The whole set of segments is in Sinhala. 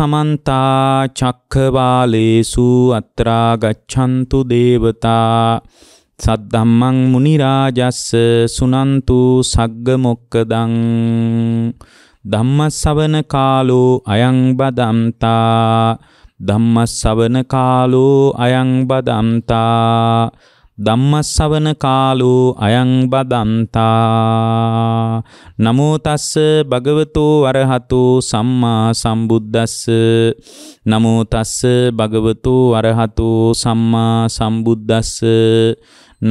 සමන්තා චක්කවාලේසු අත්‍රා ගච්ඡන්තු දේවතා සද්දම්මං මුනිරාජස්ස සුනන්තු සග්ග මොක්කදං ධම්මස්සවන කාලෝ අයං බදම්තා ධම්මස්සවන කාලෝ අයං බදම්තා ධම්මස්සවන කාලෝ අයං බදන්තා නමෝ තස්ස භගවතු වරහතු සම්මා සම්බුද්දස්ස නමෝ තස්ස භගවතු වරහතු සම්මා සම්බුද්දස්ස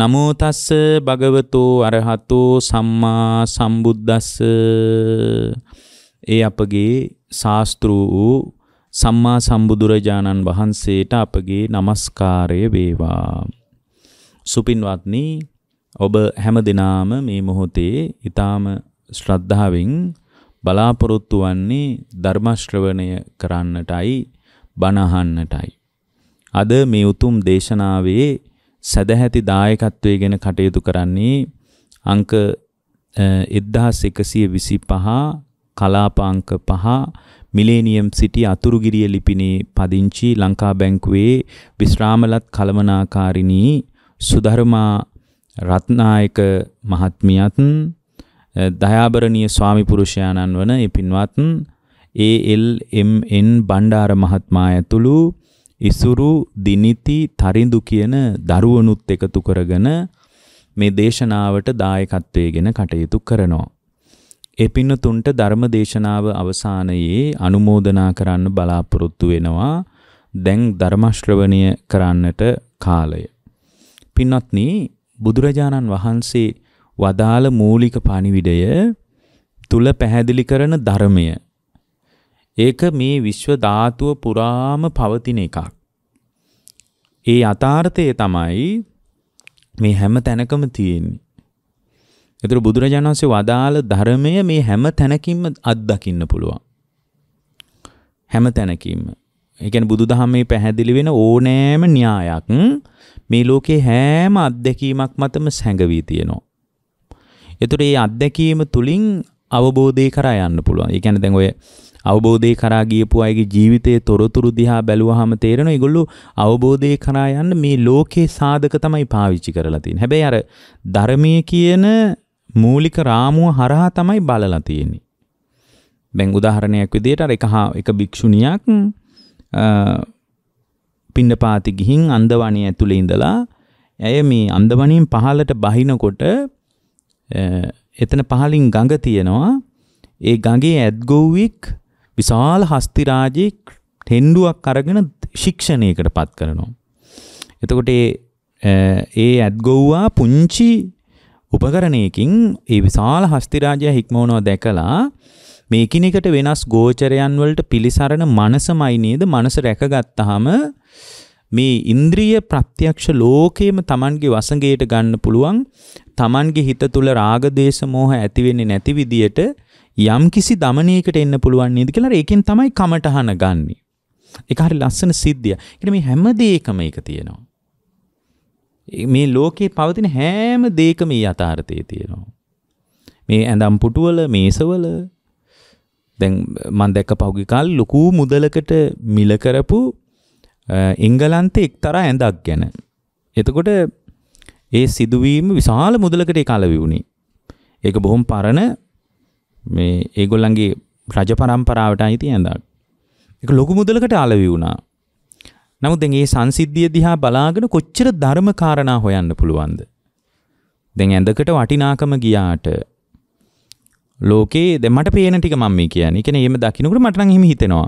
නමෝ තස්ස භගවතු වරහතු සම්මා සම්බුද්දස්ස ඒ අපගේ ශාස්ත්‍රු වූ සම්මා සම්බුදුරජාණන් වහන්සේට අපගේ নমස්කාරය වේවා සුපින්වත්නි ඔබ හැම දිනාම මේ මොහොතේ ඊ타ම ශ්‍රද්ධාවෙන් බලාපොරොත්තු වන්නේ ධර්ම ශ්‍රවණය කරන්නටයි බණ අහන්නටයි. අද මේ උතුම් දේශනාවේ සදැහැති දායකත්වයේ ගැන කටයුතු කරන්නේ අංක 1125 කලාප අංක 5 මිලේනියම් සිටි අතුරුගිරිය ලිපිනේ පදිංචි ලංකා බැංකුවේ විශ්‍රාමලත් කලමනාකාරිණී සුධර්මා රත්නායක මහත්මියත් දයාබරණීය ස්වාමි පුරුෂයාණන් වන ඒ පින්වත් ALMN බණ්ඩාර මහත්මයා ඇතුළු ඉසුරු දිනිති තරිඳු කියන දරුවනුත් එකතු කරගෙන මේ දේශනාවට දායකත්වයේගෙන කටයුතු කරනවා. ඒ පින්නතුන්ට ධර්ම දේශනාව අවසානයේ අනුමෝදනා කරන්න බලාපොරොත්තු වෙනවා. දැන් ධර්ම ශ්‍රවණය කරන්නට කාලය පින්වත්නි බුදුරජාණන් වහන්සේ වදාළ මූලික පණිවිඩය තුල පැහැදිලි කරන ධර්මය ඒක මේ විශ්ව ධාතුව පුරාම පවතින එකක්. ඒ යථාර්ථය තමයි මේ හැම තැනකම තියෙන්නේ. ඒතර බුදුරජාණන් වහන්සේ වදාළ ධර්මය මේ හැම තැනකින්ම අත්දකින්න පුළුවන්. හැම තැනකින්ම. ඒ කියන්නේ බුදුදහමේ පැහැදිලි වෙන ඕනෑම න්‍යායක් මේ ලෝකේ හැම අත්දැකීමක් මතම සැඟවී තියෙනවා. එතකොට මේ අත්දැකීම තුලින් අවබෝධය කරා යන්න පුළුවන්. ඒ කියන්නේ දැන් ඔය අවබෝධය කරා ගියපු අයගේ ජීවිතයේ තොරතුරු දිහා බැලුවාම තේරෙනවා ඒගොල්ලෝ අවබෝධය කරා යන්න මේ ලෝකේ සාධක තමයි පාවිච්චි කරලා තියෙන්නේ. හැබැයි අර ධර්මයේ කියන මූලික රාමුව හරහා තමයි බලලා තියෙන්නේ. දැන් උදාහරණයක් විදිහට අර එක එක භික්ෂුණියක් පින්නපාති ගිහින් අන්දවණේ ඇතුලේ ඉඳලා ඇය මේ අන්දවණෙන් පහලට බහිනකොට එතන පහලින් ගඟ තියෙනවා. ඒ ගඟේ ඇත්ගොව්වෙක් විශාල හස්ති රාජෙක් හෙන්ඩුවක් අරගෙන ශික්ෂණයකටපත් කරනවා. එතකොට ඒ ඇත්ගොව්වා පුංචි උපකරණයකින් ඒ විශාල හස්ති රාජයා හික්මවනවා දැකලා මේ එකිනෙකට වෙනස් ගෝචරයන් වලට පිළිසරණ මනසමයි නේද මනස රැකගත්තාම මේ ඉන්ද්‍රිය ප්‍රත්‍යක්ෂ ලෝකයේම Tamanගේ වසඟයට ගන්න පුළුවන් Tamanගේ හිත තුල රාග දේශ මොහ ඇති වෙන්නේ නැති විදියට යම්කිසි দমনයකට එන්න පුළුවන් නේද කියලා ඒකෙන් තමයි කමටහන ගන්නෙ. ඒක හරි ලස්සන සිද්ධිය. ඒ මේ හැම දෙයකම ඒක තියෙනවා. මේ ලෝකේ පවතින හැම දෙයකම යථාර්ථයේ තියෙනවා. මේ ඇඳම් පුටුවල මේසවල දැන් මන් දැක්ක පහුගිකාල් ලොකු මුදලකට මිල කරපු එංගලන්තේ එක්තරා ඇඳක් ගැන. එතකොට ඒ සිදුවීම විශාල මුදලකට එකලවි වුණේ. ඒක බොහොම පරණ මේ ඒගොල්ලන්ගේ රජ පරම්පරාවට අයිති ඇඳක්. ඒක ලොකු මුදලකට අලවි වුණා. නමුත් දැන් මේ සංසිද්ධිය දිහා බලාගෙන කොච්චර ධර්ම කාරණා හොයන්න පුළුවන්ද? දැන් ඇඳකට වටිනාකම ගියාට ලෝකේ ද මට පේන ටික මම කියන එකන ඒම දකිනකට මටන හිම හිතෙනවා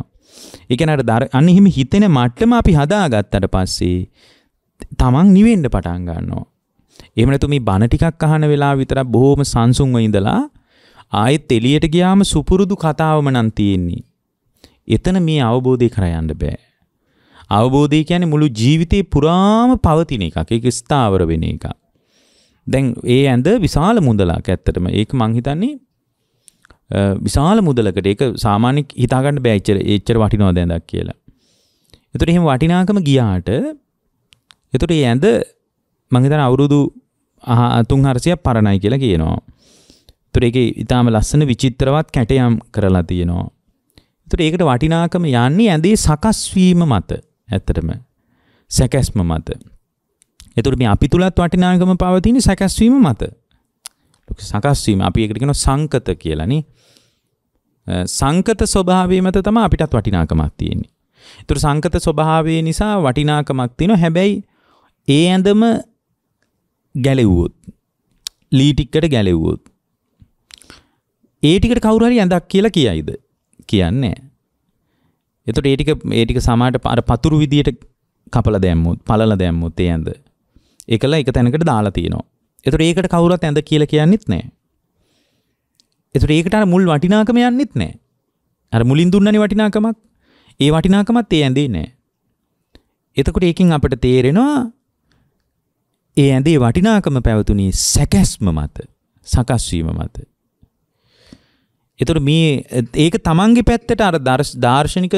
එකනට දර අන්න හිම හිතෙන මට්ටම අපි හදාගත්තට පස්සේ තමන් නිවෙන්ඩ පටන් ගන්නවා එමනතුම බණ ටිකක් අහන වෙලා විතර බොහෝම සංසුන්ව ඉඳලා ආයෙත් එලියට ගියාම සුපුරුදු කතාවම නම් තියෙන්නේ. එතන මේ අවබෝධය කර යන්න බෑ. අවබෝධය කියන්නේ මුළු ජීවිතේ පුරාම පවතින එකක්. ඒක ස්ථාවර වෙන එකක්. දැන් ඒ ඇඳ විශාල මුදලක් ඇත්තටම. ඒක මං හිතන්නේ විශාල මුදලකට ඒක සාමාන්‍ය හිතාගන්න බෑ එච්චර එච්චර වටිනවා දැඳක් කියලා. එතකොට එහෙම වටිනාකම ගියාට එතකොට මේ ඇඳ මම හිතන අවුරුදු 300ක් පරණයි කියලා කියනවා. එතකොට ඒකේ ඊටාම ලස්සන විචිත්‍රවත් කැටයම් කරලා තියෙනවා. එතකොට ඒකට වටිනාකම යන්නේ ඇඳේ සකස් වීම මත ඇත්තටම සැකැස්ම මත. එතකොට මේ අපි තුලත් වටිනාකම පවතින සැකැස්වීම මත. සකස් වීම අපි ඒකට කියනවා සංකත කියලානේ. සංකත ස්වභාවය මත තමයි අපිටත් වටිනාකමක් තියෙන්නේ. ඒතර සංකත ස්වභාවය නිසා වටිනාකමක් තියෙනවා. හැබැයි ඒ ඇඳම ගැලෙව්වොත් ලී ටිකකට ගැලෙව්වොත් ඒ ටිකට කවුරු හරි ඇඳක් කියලා කියයිද? කියන්නේ නැහැ. එතකොට ඒ ටික ඒ ටික සමාට අර පතුරු විදියට කපලා දැම්මොත්, පළලා දැම්මොත් ඒ ඇඳ. ඒකලා එක තැනකට දාලා තියෙනවා. එතකොට ඒකට කවුරුත් ඇඳ කියලා කියන්නෙත් නැහැ. එතුට ඒකට මුල් වටිනාකම යන්නෙත් නෑ අර මුලින් දුන්නනි වටිනාකමක් ඒ වටිනාකමත් ඒ ඇඳේ නෑ එතකොට ඒකින් අපට තේරෙනවා ඒ ඇඳේ වටිනාකම පැවතුනි සැකැස්ම මත සකස්වීම මත එතුට මේ ඒක තමන්ගේ පැත්තට අර දර්ශනික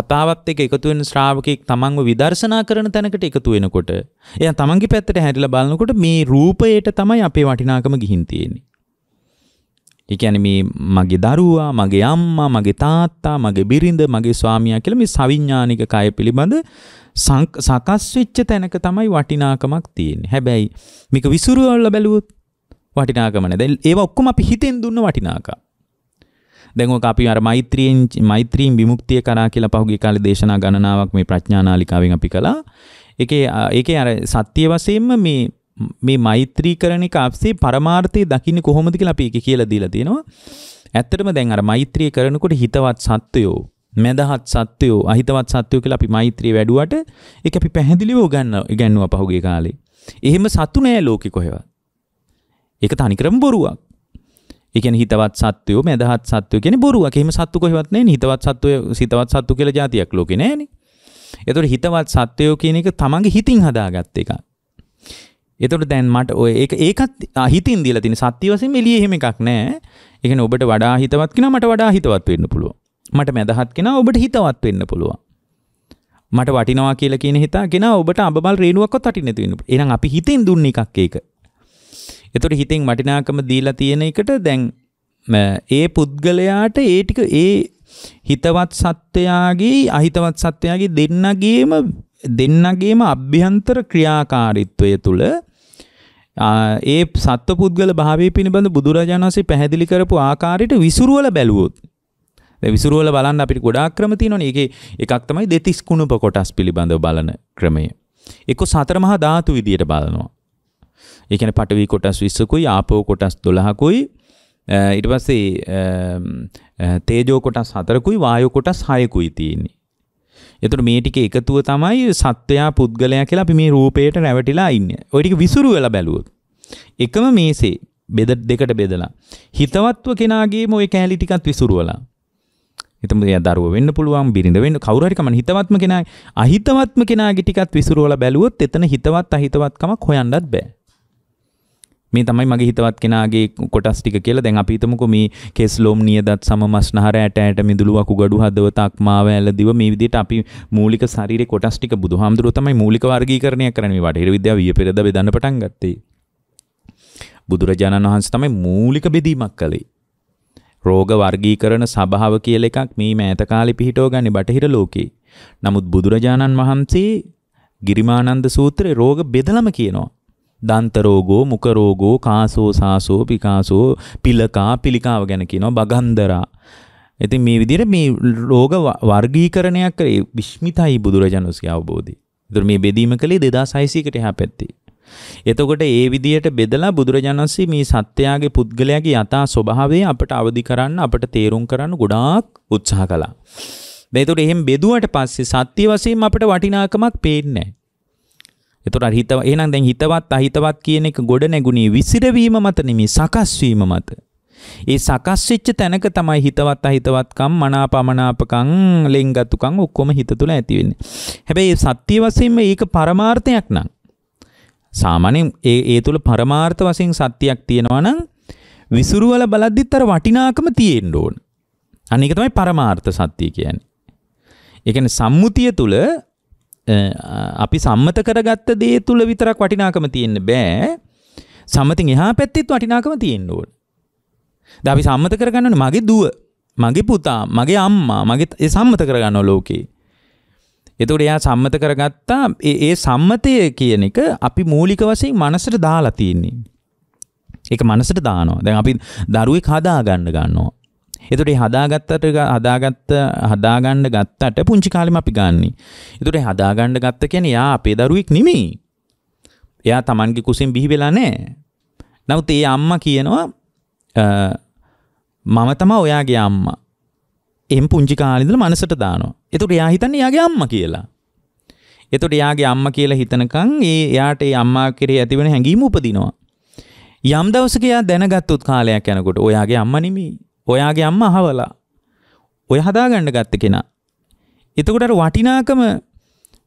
කතාවත් එක එකතුවෙන් ශ්‍රාවකයෙක් තමන්ව විදර්ශනා කරන තැනකට එකතු වෙනකොට එය තමන්ගේ පැත්තට හැරිල බලනකොට මේ රූපයට තමයි අපේ වටිනාකම ගිහින් තියෙන්නේ එකන මේ මගේ දරුවා මගේ අම්මා මගේ තාත්තා මගේ බිරිඳ මගේ ස්වාමියා කියල මේ සවිඤ්ඥානික කය පිළිබඳ සකස් වෙච්ච තැනක තමයි වටිනාකමක් තියෙන හැබැයි මේක විසුරුවල්ල බැලුවොත් වටිනාකමන දැල් ඒ ඔක්කොම අපි හිතෙන් දුන්න වටිනාකා දැන් අපි අර මෛත්‍රියෙන් මෛත්‍රීන් විමුක්තිය කරා කියලා පහුගිය කාලේ දේශනා ගණනාවක් මේ ප්‍රඥානාලිකාවෙන් අපි කළා ඒකේ ඒකේ අර සත්‍ය වශයෙන්ම මේ මේ මෛත්‍රී කරන එක අපසේ පරමාර්ථය දකින්නේ කොහොමද කියලා අපි ඒක කියලා දීලා තියෙනවා. ඇත්තටම දැන් අර මෛත්‍රී කරනකොට හිතවත් සත්වයෝ මැදහත් සත්වයෝ අහිතවත් සත්වයෝ කියලා අපි මෛත්‍රී වැඩුවට ඒක අපි පැහැදිලිව උගන්න ඉගන්නවා පහුගිය කාලේ. එහෙම සතු නෑ ලෝකෙ කොහෙවත්. ඒක තනිකරම බොරුවක්. ඒ කියන්නේ හිතවත් සත්වයෝ මැදහත් සත්වයෝ කියන්නේ බොරුවක්. එහෙම සත්තු කොහෙවත් නෑනේ. හිතවත් සත්වයෝ හිතවත් සත්තු කියලා જાතියක් ලෝකේ නෑනේ. ඒතකොට හිතවත් සත්වයෝ කියන එක තමන්ගේ හිතින් හදාගත්ත එකක්. එතොට දැන්මට ඔය ඒකත් අහිතන් දිල තින සත්‍ය වසෙන් එලිය එහෙම එකක් නෑ එක ඔබට වඩා හිතවත් කෙන මට වඩා හිතවත් වෙන්න පුළුව මට මැදහත් කෙන ඔබට හිතවත් වෙන්න පුළුවන් මට වටිනවා කියල කියන හිතා කෙන ඔබට අබල් රේනුවක්කො තටිනැතිවෙන එනම් අපි හිතෙන් දුන්න එකක් ඒක එතොට හිතෙන් වටිනාකම දීලා තියෙන එකට දැන් ඒ පුද්ගලයාට ඒ ටික ඒ හිතවත් සත්වයාගේ අහිතවත් සත්වයාගේ දෙන්නගේම දෙන්නගේම අභ්‍යන්තර ක්‍රියාකාරීත්වය තුළ ඒ සත්ව පුද්ගල භාවය පිළිබඳ බුදුරජාණන් වහන්සේ පැහැදිලි කරපු ආකාරයට විසුරුවල බැලුවොත් දැන් විසුරුවල බලන්න අපිට ගොඩාක් ක්‍රම තියෙනවනේ. ඒකේ එකක් තමයි දෙතිස් කුණප කොටස් පිළිබඳව බලන ක්‍රමය. එක්ක සතර මහා ධාතු විදියට බලනවා. ඒ කියන්නේ පඨවි කොටස් 20කුයි, ආපෝ කොටස් 12කුයි, ඊට පස්සේ තේජෝ කොටස් 4කුයි, වායෝ කොටස් 6කුයි තියෙන්නේ. එතුට මේ ටික එකතුව තමයි සත්වයා පුද්ගලයා කියලා අපි මේ රූපයට රැවටිලා ඉන්න. ඔයිටික විසුරු වෙලා බැලුවොත්. එකම මේසේ බෙද දෙකට බෙදලා. හිතවත්ව කෙනාගේම ওই කෑලි ටිකත් විසුරුවලා. එතම එයා දරුව වෙන්න පුළුවන් බිරිඳ වෙන්න කවුරු හරි කමන හිතවත්ම කෙනා අහිතවත්ම කෙනාගේ ටිකත් විසුරුවලා බැලුවොත් එතන හිතවත් අහිතවත්කමක් හොයන්නත් බෑ. මේ තමයි මගේ හිතවත් කෙනගේ කොටස් ටික කියලා දැන් අපි හිතමුකෝ මේ කෙස්ලොම් නියදත් සම මස්නහර ඇට ඇට මිදුළු අකුගඩු හදවත අක්මාව ඇලදිව මේ විදිහට අපි මූලික ශරීරේ කොටස් ටික බුදුහාමුදුරුවෝ තමයි මූලික වර්ගීකරණය කරන්නේ මේ බටහිර විද්‍යාව ඊයේ පෙරේදා බෙදන්න පටන් ගත්තේ බුදුරජාණන් වහන්සේ තමයි මූලික බෙදීමක් කළේ රෝග වර්ගීකරණ සභාව කියල එකක් මේ මෑත කාලේ පිහිටෝ ගන්න බටහිර ලෝකේ. නමුත් බුදුරජාණන් වහන්සේ ගිරිමානන්ද සූත්‍රයේ රෝග බෙදලම කියනවා. දන්තරෝගෝ මුකරෝගෝ කාසෝ සාසෝ පිකාසෝ පිලකා පිළිකාව ගැන කියනවා බගන්දරා. ඉතින් මේ විදිහට මේ රෝග වර්ගීකරණයක් කරේ විශ්මිතයි බුදුරජාණන්ගේ අවබෝධය. ඒතර මේ බෙදීම කළේ 2600කට එහා පැත්තේ. එතකොට ඒ විදිහට බෙදලා බුදුරජාණන්සේ මේ සත්‍යයාගේ පුද්ගලයාගේ යථා ස්වභාවය අපට අවදි කරන්න අපට තේරුම් කරන්න ගොඩාක් උත්සාහ කළා. දැන් ඒතකොට එහෙම බෙදුවට පස්සේ සත්‍ය වශයෙන් අපට වටිනාකමක් පේන්නේ නැහැ. එතකොට හිත එහෙනම් දැන් හිතවත් අහිතවත් කියන එක ගොඩ නැගුණේ විසිරවීම මත නෙමෙයි සකස් වීම මත. ඒ සකස් වෙච්ච තැනක තමයි හිතවත් අහිතවත්කම් මනාපමනාපකම් ලෙන්ගතුකම් ඔක්කොම හිත තුළ ඇති වෙන්නේ. හැබැයි සත්‍ය වශයෙන්ම ඒක පරමාර්ථයක් නං. සාමාන්‍යයෙන් ඒ ඒ තුළ පරමාර්ථ වශයෙන් සත්‍යයක් තියෙනවා නම් විසුරුවල බලද්දිත් අර වටිනාකම තියෙන්න ඕන. අන්න ඒක තමයි පරමාර්ථ සත්‍ය කියන්නේ. ඒ කියන්නේ සම්මුතිය තුළ අපි සම්මත කරගත්ත දේ තුළ විතරක් වටිනාකම තියෙන්න බෑ. සම්මතින් එහා පැත්තෙත් වටිනාකම තියෙන්න ඕන. දැන් අපි සම්මත කරගන්න ඕනේ මගේ දුව, මගේ පුතා, මගේ අම්මා, මගේ ඒ සම්මත කරගන්න ලෝකේ. එතකොට එයා සම්මත කරගත්තා ඒ ඒ සම්මතය කියන එක අපි මූලික වශයෙන් මනසට දාලා තියෙන්නේ. ඒක මනසට දානවා. දැන් අපි දරුවෙක් හදා ගන්න ගන්නවා. එතුට හදාගත්තට හදාගත්ත හදාගණ්ඩ ගත්තට පුංචි කාලෙම අපි ගන්නේ. එතුට හදාගණ්ඩ ගත්ත කැන යා අපේ දරුවෙක් නෙමේ. එයා තමන්ගේ කුසින් බිහි වෙලා නෑ. නවත් ඒ අම්ම කියනවා මම තම ඔයාගේ අම්ම. එම් පුංචි කාලිදල මනසට දානවා. එතුට යා හිතන්න යාගේ අම්ම කියලා. එතුට යාගේ අම්ම කියලා හිතනකං ඒ යාට ඒ අම්මා කෙරේ ඇතිවෙන හැඟීම උපදිනවා. යම් දවසක යා දැනගත්තුත් කාලයක් යනකොට ඔයාගේ අම්ම නෙමේ. ඔයාගේ අම්ම අහවලා ඔය හදාගණ්ඩ ගත්ත කෙනා. එතකොටට වටිනාකම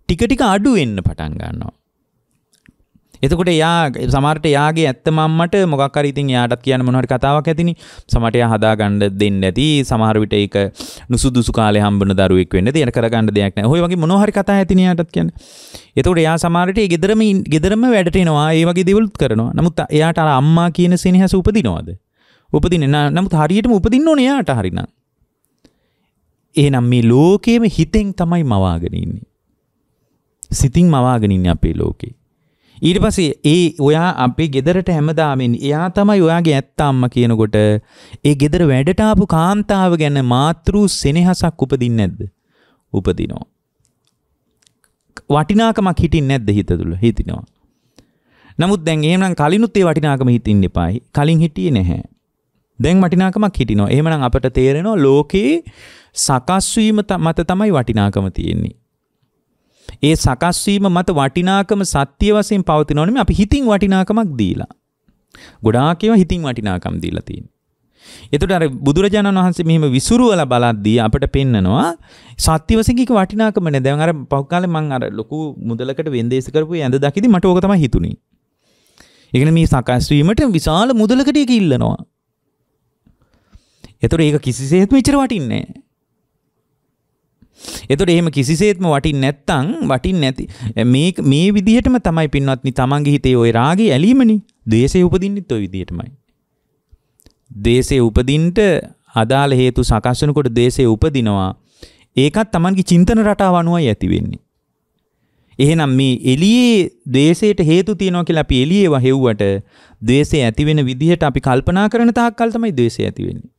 ටිකටික අඩු වෙන්න පටන් ගන්නවා. එතකොට යා සමට යාගේ ඇත්ත මම්මට මොකක්කර ඉතින් යාටත් කියන මොනහට කතාවක් ඇතිනි සමටය හදාගණ්ඩ දෙන්න ඇති සමහරවිට ඒක නුසුදුසු කාල හම්බන දරුවෙක් වන්න තියන කරගන්න දෙයක් නෑ හොයගේ මොහරි කතා ඇතින යටත් කියන්න එතකොට එයා සමාරට ගෙදරම ගෙදරම වැඩටෙනවා ඒ වගේ දෙවලුත් කරනවා නමුත් එයාට අම්මා කියන සෙනහස උපදිනවාද උපදින නමුත් හරියටම උපදින්න ඕනේ යාට හරිනම්. එහෙනම් මේ ලෝකයේම හිතෙන් තමයි මවාගෙන ඉන්නේ. සිතින් මවාගෙන ඉන්නේ අපේ ලෝකේ. ඊට පස්සේ ඒ ඔයා අපේ ගෙදරට හැමදාම එයා තමයි ඔයාගේ ඇත්ත අම්මා කියනකොට ඒ ගෙදර වැඩට ආපු කාන්තාව ගැන මාතෘ සෙනෙහසක් උපදින්නේ නැද්ද? උපදිනවා. වටිනාකමක් හිටින්නේ නැද්ද හිත තුළ? හිතිනවා. නමුත් දැන් එහෙනම් කලිනුත් ඒ වටිනාකම හිතින්න එපායි. කලින් හිටියේ නැහැ. දැන් වටිනාකමක් හිටිනවා එහමනම් අපට තේරෙනවා ලෝකයේ සකස්වීම මත තමයි වටිනාකම තියෙන්නේ. ඒ සකස්වීම මත වටිනාකම සත්‍ය වශයෙන් පවතින ඕනෙම අපි හිතින් වටිනාකමක් දීලා. ගොඩාක් ඒවා හිතින් වටිනාකම් දීලා තියෙනවා. එතකොට අර බුදුරජාණන් වහන්සේ මෙහිම විසුරුවලා බලද්දී අපට පෙන්නනවා සත්‍ය වශයෙන් කික වටිනාකම නෑ. දැන් අර පහු කාලේ මං අර ලොකු මුදලකට වෙන්දේසි කරපු ඇඳ දකිද්දි මට ඕක තමයි හිතුනේ. ඒ කියන්නේ මේ සකස් වීමට විශාල මුදලකට ඒක ඉල්ලනවා. එතොට ඒක කිසිසේත්ම ඉචර වටින්නේ. එතොට එහෙම කිසිසේත්ම වටින් නැත්තං වටින් නැති මේ විදිහටම තමයි පින්වත්නි තමන්ගේ හිතේ ඔය රාගේ ඇලීමනි දේශය උපදින්නෙත් ඔය විදිහටමයි. දේශය උපදින්ට අදාළ හේතු සකස් වෙනකොට දේශය උපදිනවා. ඒකත් තමන්ගේ චින්තන රටාව අනුවයි ඇති වෙන්නේ. එහෙනම් මේ එළියේ දේශයට හේතු තියෙනවා කියලා අපි එළියේ වහෙව්වට දේශය ඇති වෙන විදිහට අපි කල්පනා කරන තාක්කල් තමයි දේශය ඇති වෙන්නේ.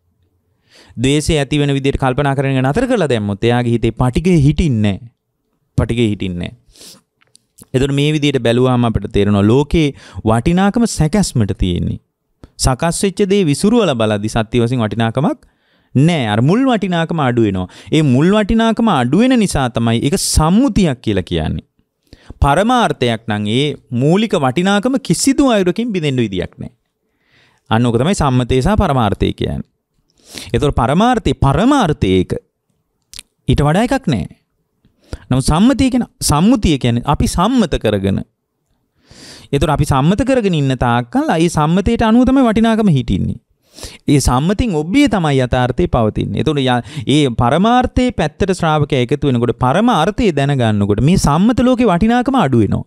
දේශය ඇති වෙන විදිට කල්පනා කරගෙන අතර කළ දැම්මොත් එයාගේ හිතේ පටිගේ හිටින්නේ පටිගේ හිටින්නේ. එතුට මේ විදියට බැලුවාම අපට තේරෙනවා ලෝකයේ වටිනාකම සැකැස්මට තියෙන්නේ. සකස් වෙච්ච දේ විසුරුවල බලද්දි සත්‍ය වශයෙන් වටිනාකමක් නෑ අර මුල් වටිනාකම අඩු වෙනවා. ඒ මුල් වටිනාකම අඩු වෙන නිසා තමයි ඒක සම්මුතියක් කියලා කියන්නේ. පරමාර්ථයක් නම් ඒ මූලික වටිනාකම කිසිදු අයුරකින් බිඳෙන්න විදියක් නෑ. අන්න ඕක තමයි සම්මතය සහ පරමාර්ථය කියන්නේ. එතුර පරමාර්ථය පරමාර්ථයක ඊට වඩා එකක් නෑ. නමු සම්මතිය කියන සම්මුතිය කියන්නේ අපි සම්මත කරගෙන. ඒතර අපි සම්මත කරගෙන ඉන්න තාක්කල් අයි සම්මතයට අනුව තමයි වටිනාකම හිටින්නේ. ඒ සම්මතින් ඔබ්බිය තමයි යථාර්ථය පවතින්නේ. එතකොට ඒ පරමාර්ථයේ පැත්තට ශ්‍රාවකයා එකතු වෙනකොට පරමාර්ථය දැනගන්නකොට මේ සම්මත ලෝකේ වටිනාකම අඩු වෙනවා.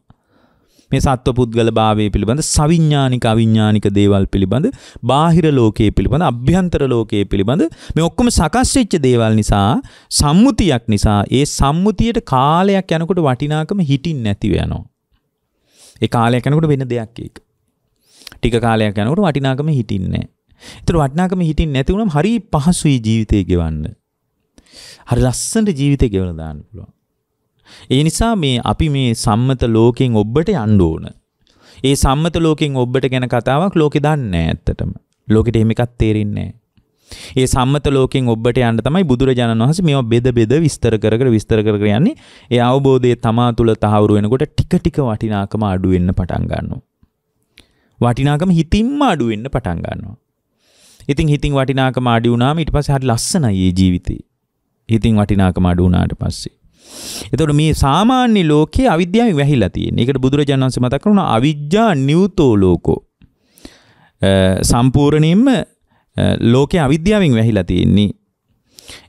මේ සත්ව පුද්ගල භාවය පිළිබඳ සවිඥානික අවිඥානික දේවල් පිළිබඳ බාහිර ලෝකයේ පිළිබඳ අභ්‍යන්තර ලෝකයේ පිළිබඳ මේ ඔක්කොම සකස් වෙච්ච දේවල් නිසා සම්මුතියක් නිසා ඒ සම්මුතියට කාලයක් යනකොට වටිනාකම හිටින් නැතිව යනවා. ඒ කාලයක් යනකොට වෙන දෙයක් ඒක. ටික කාලයක් යනකොට වටිනාකම හිටින්නේ නැහැ. ඒතර වටිනාකම හිටින් නැති වුණාම හරි පහසුයි ජීවිතේ ගෙවන්න. හරි ලස්සනට ජීවිතේ ගෙවලා දාන්න පුළුවන්. ඒ නිසා මේ අපි මේ සම්මත ලෝකෙන් ඔබට යන්න ඕන. ඒ සම්මත ලෝකෙන් ඔබට ගැන කතාවක් ලෝකෙ දන්නේ නැහැ ඇත්තටම. ලෝකෙට එහෙම එකක් තේරෙන්නේ නැහැ. ඒ සම්මත ලෝකෙන් ඔබට යන්න තමයි බුදුරජාණන් වහන්සේ මේවා බෙද බෙද විස්තර කර කර විස්තර කර කර යන්නේ. ඒ අවබෝධය තමා තුළ තහවුරු වෙනකොට ටික ටික වටිනාකම අඩු වෙන්න පටන් ගන්නවා. වටිනාකම හිතින්ම අඩු වෙන්න පටන් ගන්නවා. ඉතින් හිතින් වටිනාකම අඩු වුණාම ඊට පස්සේ හරි ලස්සනයි මේ ජීවිතේ. හිතින් වටිනාකම අඩු වුණාට පස්සේ එතකොට මේ සාමාන්‍ය ලෝකයේ අවිද්‍යාවෙන් වැහිලා තියෙන. ඒකට බුදුරජාණන් වහන්සේ මතක් කරනවා අවිජ්ජා නියුතෝ ලෝකෝ. සම්පූර්ණයෙන්ම ලෝකයේ අවිද්‍යාවෙන් වැහිලා තියෙන්නේ.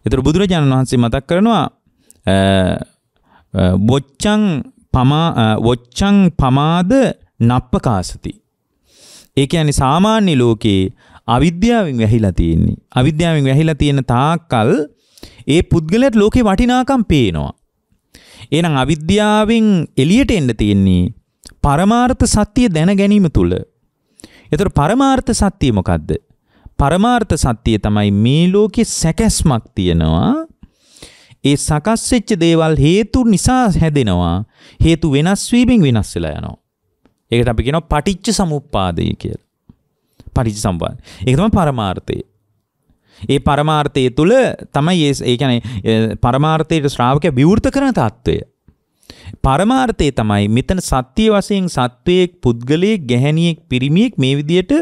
එතකොට බුදුරජාණන් වහන්සේ මතක් කරනවා වොච්චං පමා වොච්චං පමාද නප්පකාසති. ඒ කියන්නේ සාමාන්‍ය ලෝකයේ අවිද්‍යාවෙන් වැහිලා තියෙන්නේ. අවිද්‍යාවෙන් වැහිලා තියෙන තාක්කල් ඒ පුද්ගලයාට ලෝකේ වටිනාකම් පේනවා. එහෙනම් අවිද්‍යාවෙන් එළියට එන්න තියෙන්නේ පරමාර්ථ සත්‍ය දැන ගැනීම තුල. ඒතර පරමාර්ථ සත්‍ය මොකද්ද? පරමාර්ථ සත්‍ය තමයි මේ ලෝකේ සැකැස්මක් තියෙනවා. ඒ සකස් වෙච්ච දේවල් හේතු නිසා හැදෙනවා. හේතු වෙනස් වීමෙන් වෙනස් වෙලා යනවා. ඒකට අපි කියනවා පටිච්ච සමුප්පාදය කියලා. පටිච්ච සම්පන්න. ඒක තමයි පරමාර්ථය. ඒ පරමාර්ථය තුළ තමයි ඒ කියන්නේ පරමාර්ථයට ශ්‍රාවකය විවෘත කරන తত্ত্বය. පරමාර්ථය තමයි මෙතන සත්‍ය වශයෙන් සත්වයෙක් පුද්ගලයෙක් ගැහැණියෙක් පිරිමියෙක් මේ විදියට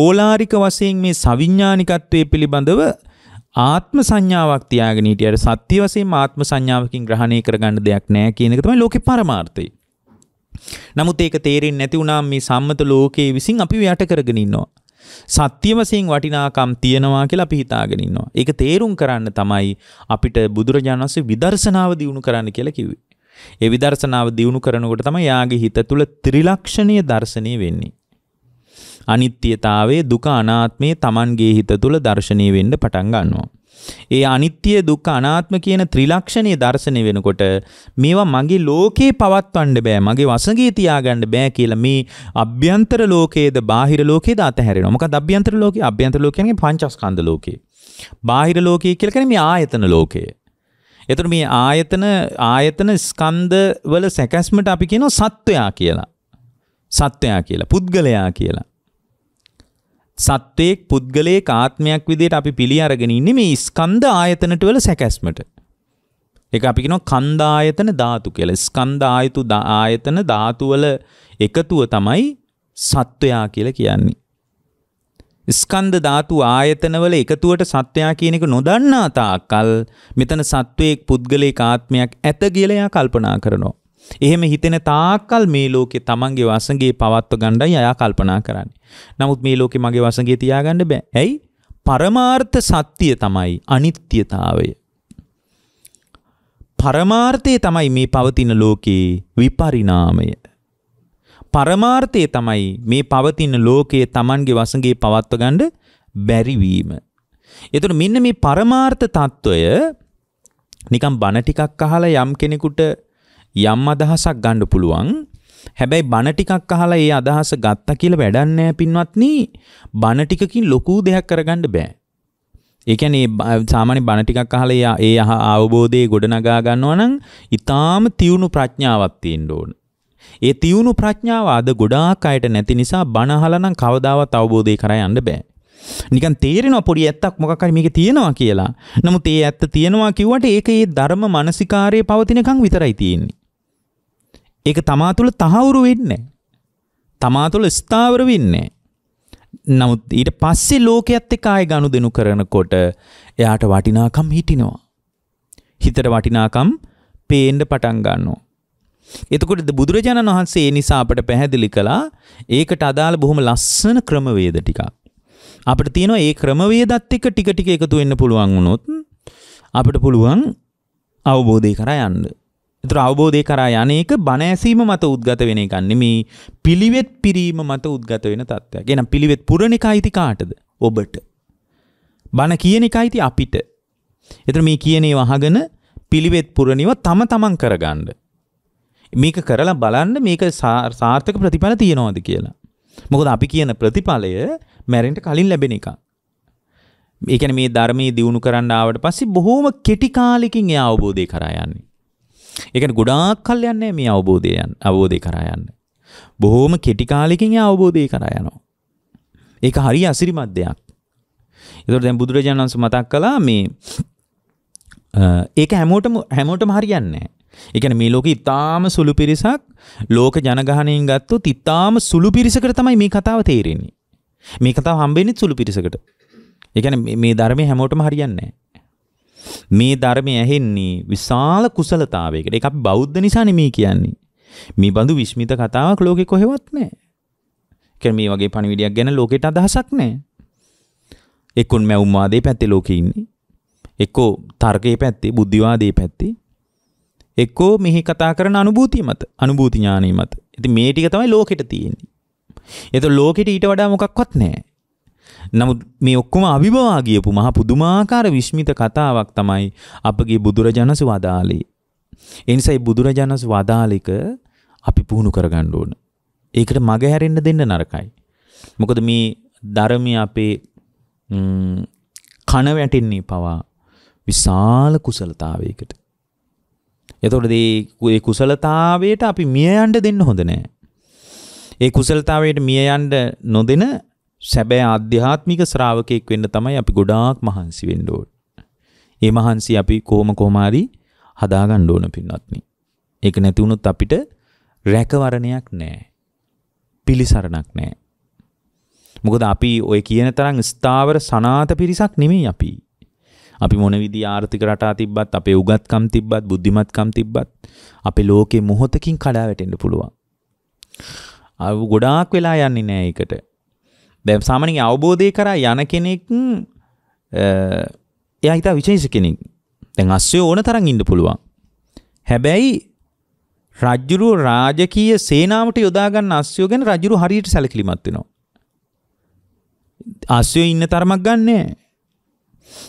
ඕලාරික වශයෙන් මේ සවිඥානිකත්වයේ පිළිබඳව ආත්ම සංඥාවක් තියාගෙන හිටියට සත්‍ය වශයෙන් ආත්ම සංඥාවකින් ග්‍රහණය කරගන්න දෙයක් නැහැ කියන එක තමයි ලෝකේ පරමාර්ථය. නමුත් ඒක තේරෙන්නේ නැති වුණාම මේ සම්මත ලෝකයේ විසින් අපිව යට කරගෙන ඉන්නවා. සත්‍යවසයෙන් වටිනාකම් තියෙනවා කියලා අපි හිතාගෙන ඉන්නවා. ඒක තේරුම් කරන්න තමයි අපිට බුදුරජාණන් වහන්සේ විදර්ශනාව දියුණු කරන්න කියලා කිව්වේ. ඒ විදර්ශනාව දියුණු කරනකොට තමයි යාගේ හිත තුළ ත්‍රිලක්ෂණීය දර්ශනය වෙන්නේ. අනිත්‍යතාවයේ දුක අනාත්මයේ Tamanගේ හිත තුළ දර්ශනීය වෙන්න පටන් ගන්නවා. ඒ අනිත්‍ය දුක්ඛ අනාත්ම කියන ත්‍රිලක්ෂණයේ දැర్శණය වෙනකොට මේවා මගේ ලෝකේ පවත්වන්න බෑ මගේ වසඟේ තියාගන්න බෑ කියලා මේ අභ්‍යන්තර ලෝකයේද බාහිර ලෝකයේද අතහැරෙනවා. මොකද අභ්‍යන්තර ලෝකේ අභ්‍යන්තර ලෝක කියන්නේ පංචස්කන්ධ ලෝකේ. බාහිර ලෝකය කියලා කියන්නේ මේ ආයතන ලෝකය. එතකොට මේ ආයතන ආයතන ස්කන්ධ වල සැකැස්මට අපි කියනවා සත්වයා කියලා. සත්වයා කියලා පුද්ගලයා කියලා. සත්වයෙක් පුද්ගලයේ කාත්මයක් විදියට අපි පිළි අරගෙන ඉන්නේ මේ ස්කන්ධ ආයතනට වල සැකැස්මට. ඒක අපි කියනවා කන්ද ආයතන ධාතු කියලා. ස්කන්ධ ආයතු ආයතන ධාතු වල එකතුව තමයි සත්වයා කියලා කියන්නේ. ස්කන්ධ ධාතු ආයතන වල එකතුවට සත්වයා කියන එක නොදන්නා තාක්කල් මෙතන සත්වයේ පුද්ගලයේ කාත්මයක් ඇත කියලා එයා කල්පනා කරනවා. එහෙම හිතෙන තාක්කල් මේ ලෝකේ තමන්ගේ වසඟේ පවත්ව ගණ්ඩයි අයා කල්පනා කරන්න. නමුත් මේ ලෝකෙ මගේ වසගේ තියාගන්න බෑ ඇයි පරමාර්ථ සත්‍යය තමයි අනිත්‍යතාවය. පරමාර්ථය තමයි මේ පවතින ලෝකයේ විපරිනාමය. පරමාර්ථය තමයි මේ පවතින ලෝකයේ තමන්ගේ වසගේ පවත්ව ගණ්ඩ බැරිවීම. එතුට මෙන්න මේ පරමාර්ථ තත්ත්වය නිකම් බණ ටිකක් අහලා යම් කෙනෙකුට යම් අදහසක් ගන්න පුළුවන්. හැබැයි බණ ටිකක් අහලා ඒ අදහස ගත්තා කියලා වැඩක් නැහැ පින්වත්නි. බණ ටිකකින් ලොකු දෙයක් කරගන්න බෑ. ඒ කියන්නේ සාමාන්‍ය බණ ටිකක් අහලා එයා ඒ අහ අවබෝධයේ ගොඩනගා ගන්නවා නම් ඊටාම තියුණු ප්‍රඥාවක් තියෙන්න ඕන. ඒ තියුණු ප්‍රඥාව අද ගොඩාක් අයට නැති නිසා බණ අහලා නම් කවදාවත් අවබෝධය කරා යන්න බෑ. නිකන් තේරෙනවා පොඩි ඇත්තක් මොකක් හරි මේකේ තියෙනවා කියලා. නමුත් ඒ ඇත්ත තියෙනවා කිව්වට ඒක ඒ ධර්ම මානසිකාරයේ පවතිනකම් විතරයි තියෙන්නේ. ඒක තමා තුළ තහවුරු වෙන්නේ. තමා තුළ ස්ථාවර වෙන්නේ. නමුත් ඊට පස්සේ ලෝකයේත් එක්ක ආය ගනුදෙනු කරනකොට එයාට වටිනාකම් හිටිනවා. හිතට වටිනාකම් පේන්න පටන් ගන්නවා. එතකොට බුදුරජාණන් වහන්සේ ඒ නිසා අපට පැහැදිලි කළා ඒකට අදාළ බොහොම ලස්සන ක්‍රමවේද ටිකක්. අපිට තියෙනවා ඒ ක්‍රමවේදත් එක්ක ටික ටික එකතු වෙන්න පුළුවන් වුණොත් අපිට පුළුවන් අවබෝධය කරා යන්න. එතර අවබෝධය කරා යන්නේක බණ ඇසීම මත උද්ගත වෙන එකක් නෙමේ පිළිවෙත් පිරීම මත උද්ගත වෙන තත්ත්වයක්. එහෙනම් පිළිවෙත් පුරණ එකයිති කාටද? ඔබට. බණ කියන එකයිති අපිට. එතන මේ කියන ඒවා අහගෙන පිළිවෙත් පුරණිව තම තමන් කරගන්න. මේක කරලා බලන්න මේක සාර්ථක ප්‍රතිඵල තියෙනවද කියලා. මොකද අපි කියන ප්‍රතිඵලය මැරෙන්න කලින් ලැබෙන එක. ඒ කියන්නේ මේ ධර්මයේ දියුණු කරන්න ආවට පස්සේ බොහොම කෙටි කාලෙකින් ඒ අවබෝධය කරා යන්නේ. ඒකන ගොඩාක් කල් යන්නේ මේ අවබෝධය අවබෝධය කරා යන්න. බොහොම කෙටි කාලෙකින් ඒ අවබෝධය කරා යනවා. ඒක හරිය අසිරිමත් දෙයක්. ඒතකොට දැන් බුදුරජාණන් වහන්සේ මතක් කළා මේ ඒක හැමෝටම හැමෝටම හරියන්නේ නැහැ. ඒ කියන්නේ මේ ලෝකේ ඉතාම සුළු පිරිසක් ලෝක ජනගහණයෙන් ගත්තොත් ඉතාම සුළු පිරිසකට තමයි මේ කතාව තේරෙන්නේ. මේ කතාව හම්බෙන්නේ සුළු පිරිසකට. ඒ කියන්නේ මේ ධර්මයේ හැමෝටම හරියන්නේ නැහැ. මේ ධර්මය ඇහෙන්නේ විශාල කුසලතාවයකට. ඒක අපි බෞද්ධ නිසා නෙමෙයි කියන්නේ. මේ බඳු විශ්මිත කතාවක් ලෝකෙ කොහෙවත් නැහැ. කියන්නේ මේ වගේ පණිවිඩයක් ගැන ලෝකෙට අදහසක් නැහැ. එක්කුන් මැවුම්වාදයේ පැත්තේ ලෝකෙ ඉන්නේ. එක්කෝ තර්කයේ පැත්තේ, බුද්ධිවාදයේ පැත්තේ. එක්කෝ මෙහි කතා කරන අනුභූතිය මත, අනුභූති ඥානෙ මත. ඉතින් මේ ටික තමයි ලෝකෙට තියෙන්නේ. ඒතකොට ලෝකෙට ඊට වඩා මොකක්වත් නැහැ. නමුත් මේ ඔක්කොම අභිභවා ගියපු මහ පුදුමාකාර විශ්මිත කතාවක් තමයි අපගේ බුදුරජාණන් වදාළේ. ඒ නිසායි බුදුරජාණන් වදාළික අපි පුහුණු කරගන්න ඕන. ඒකට මග හැරෙන්න දෙන්න නරකයි. මොකද මේ ධර්මයේ අපේ කන වැටෙන්නේ පවා විශාල කුසලතාවයකට. එතකොට මේ කුසලතාවයට අපි මිය යන්න දෙන්න හොඳ නෑ. ඒ කුසලතාවයට මිය යන්න නොදෙන සැබෑ අධ්‍යාත්මික ශ්‍රාවකයෙක් වෙන්න තමයි අපි ගොඩාක් මහන්සි වෙන්න ඕන. ඒ මහන්සි අපි කොහොම කොහමාරි හදාගන්න ඕන පින්වත්නි. ඒක නැති වුණොත් අපිට රැකවරණයක් නැහැ. පිළිසරණක් නැහැ. මොකද අපි ওই කියන තරම් ස්ථාවර සනාත පිරිසක් නෙමෙයි අපි. අපි මොන විදි ආර්ථික රටා තිබ්බත් අපේ උගත්කම් තිබ්බත් බුද්ධිමත්කම් තිබ්බත් අපේ ලෝකේ මොහොතකින් කඩා වැටෙන්න පුළුවන්. අව ගොඩාක් වෙලා යන්නේ නෑ ඒකට. දැම් සාමනින් අවබෝධය කර යන කෙනෙක් එයා හිතා විශේෂ කෙනෙක් දැන් අස්සේ ඕන තරන් ඉන්න පුළුවන් හැබැයි රජ්ජුරුව රාජකීය සේනාවට යොදාගන්න අස්යෝ ගැන රජුරු හරියට සැලකිලිමත් වෙනවා අස්යෝ ඉන්න තරමක් ගන්නෑ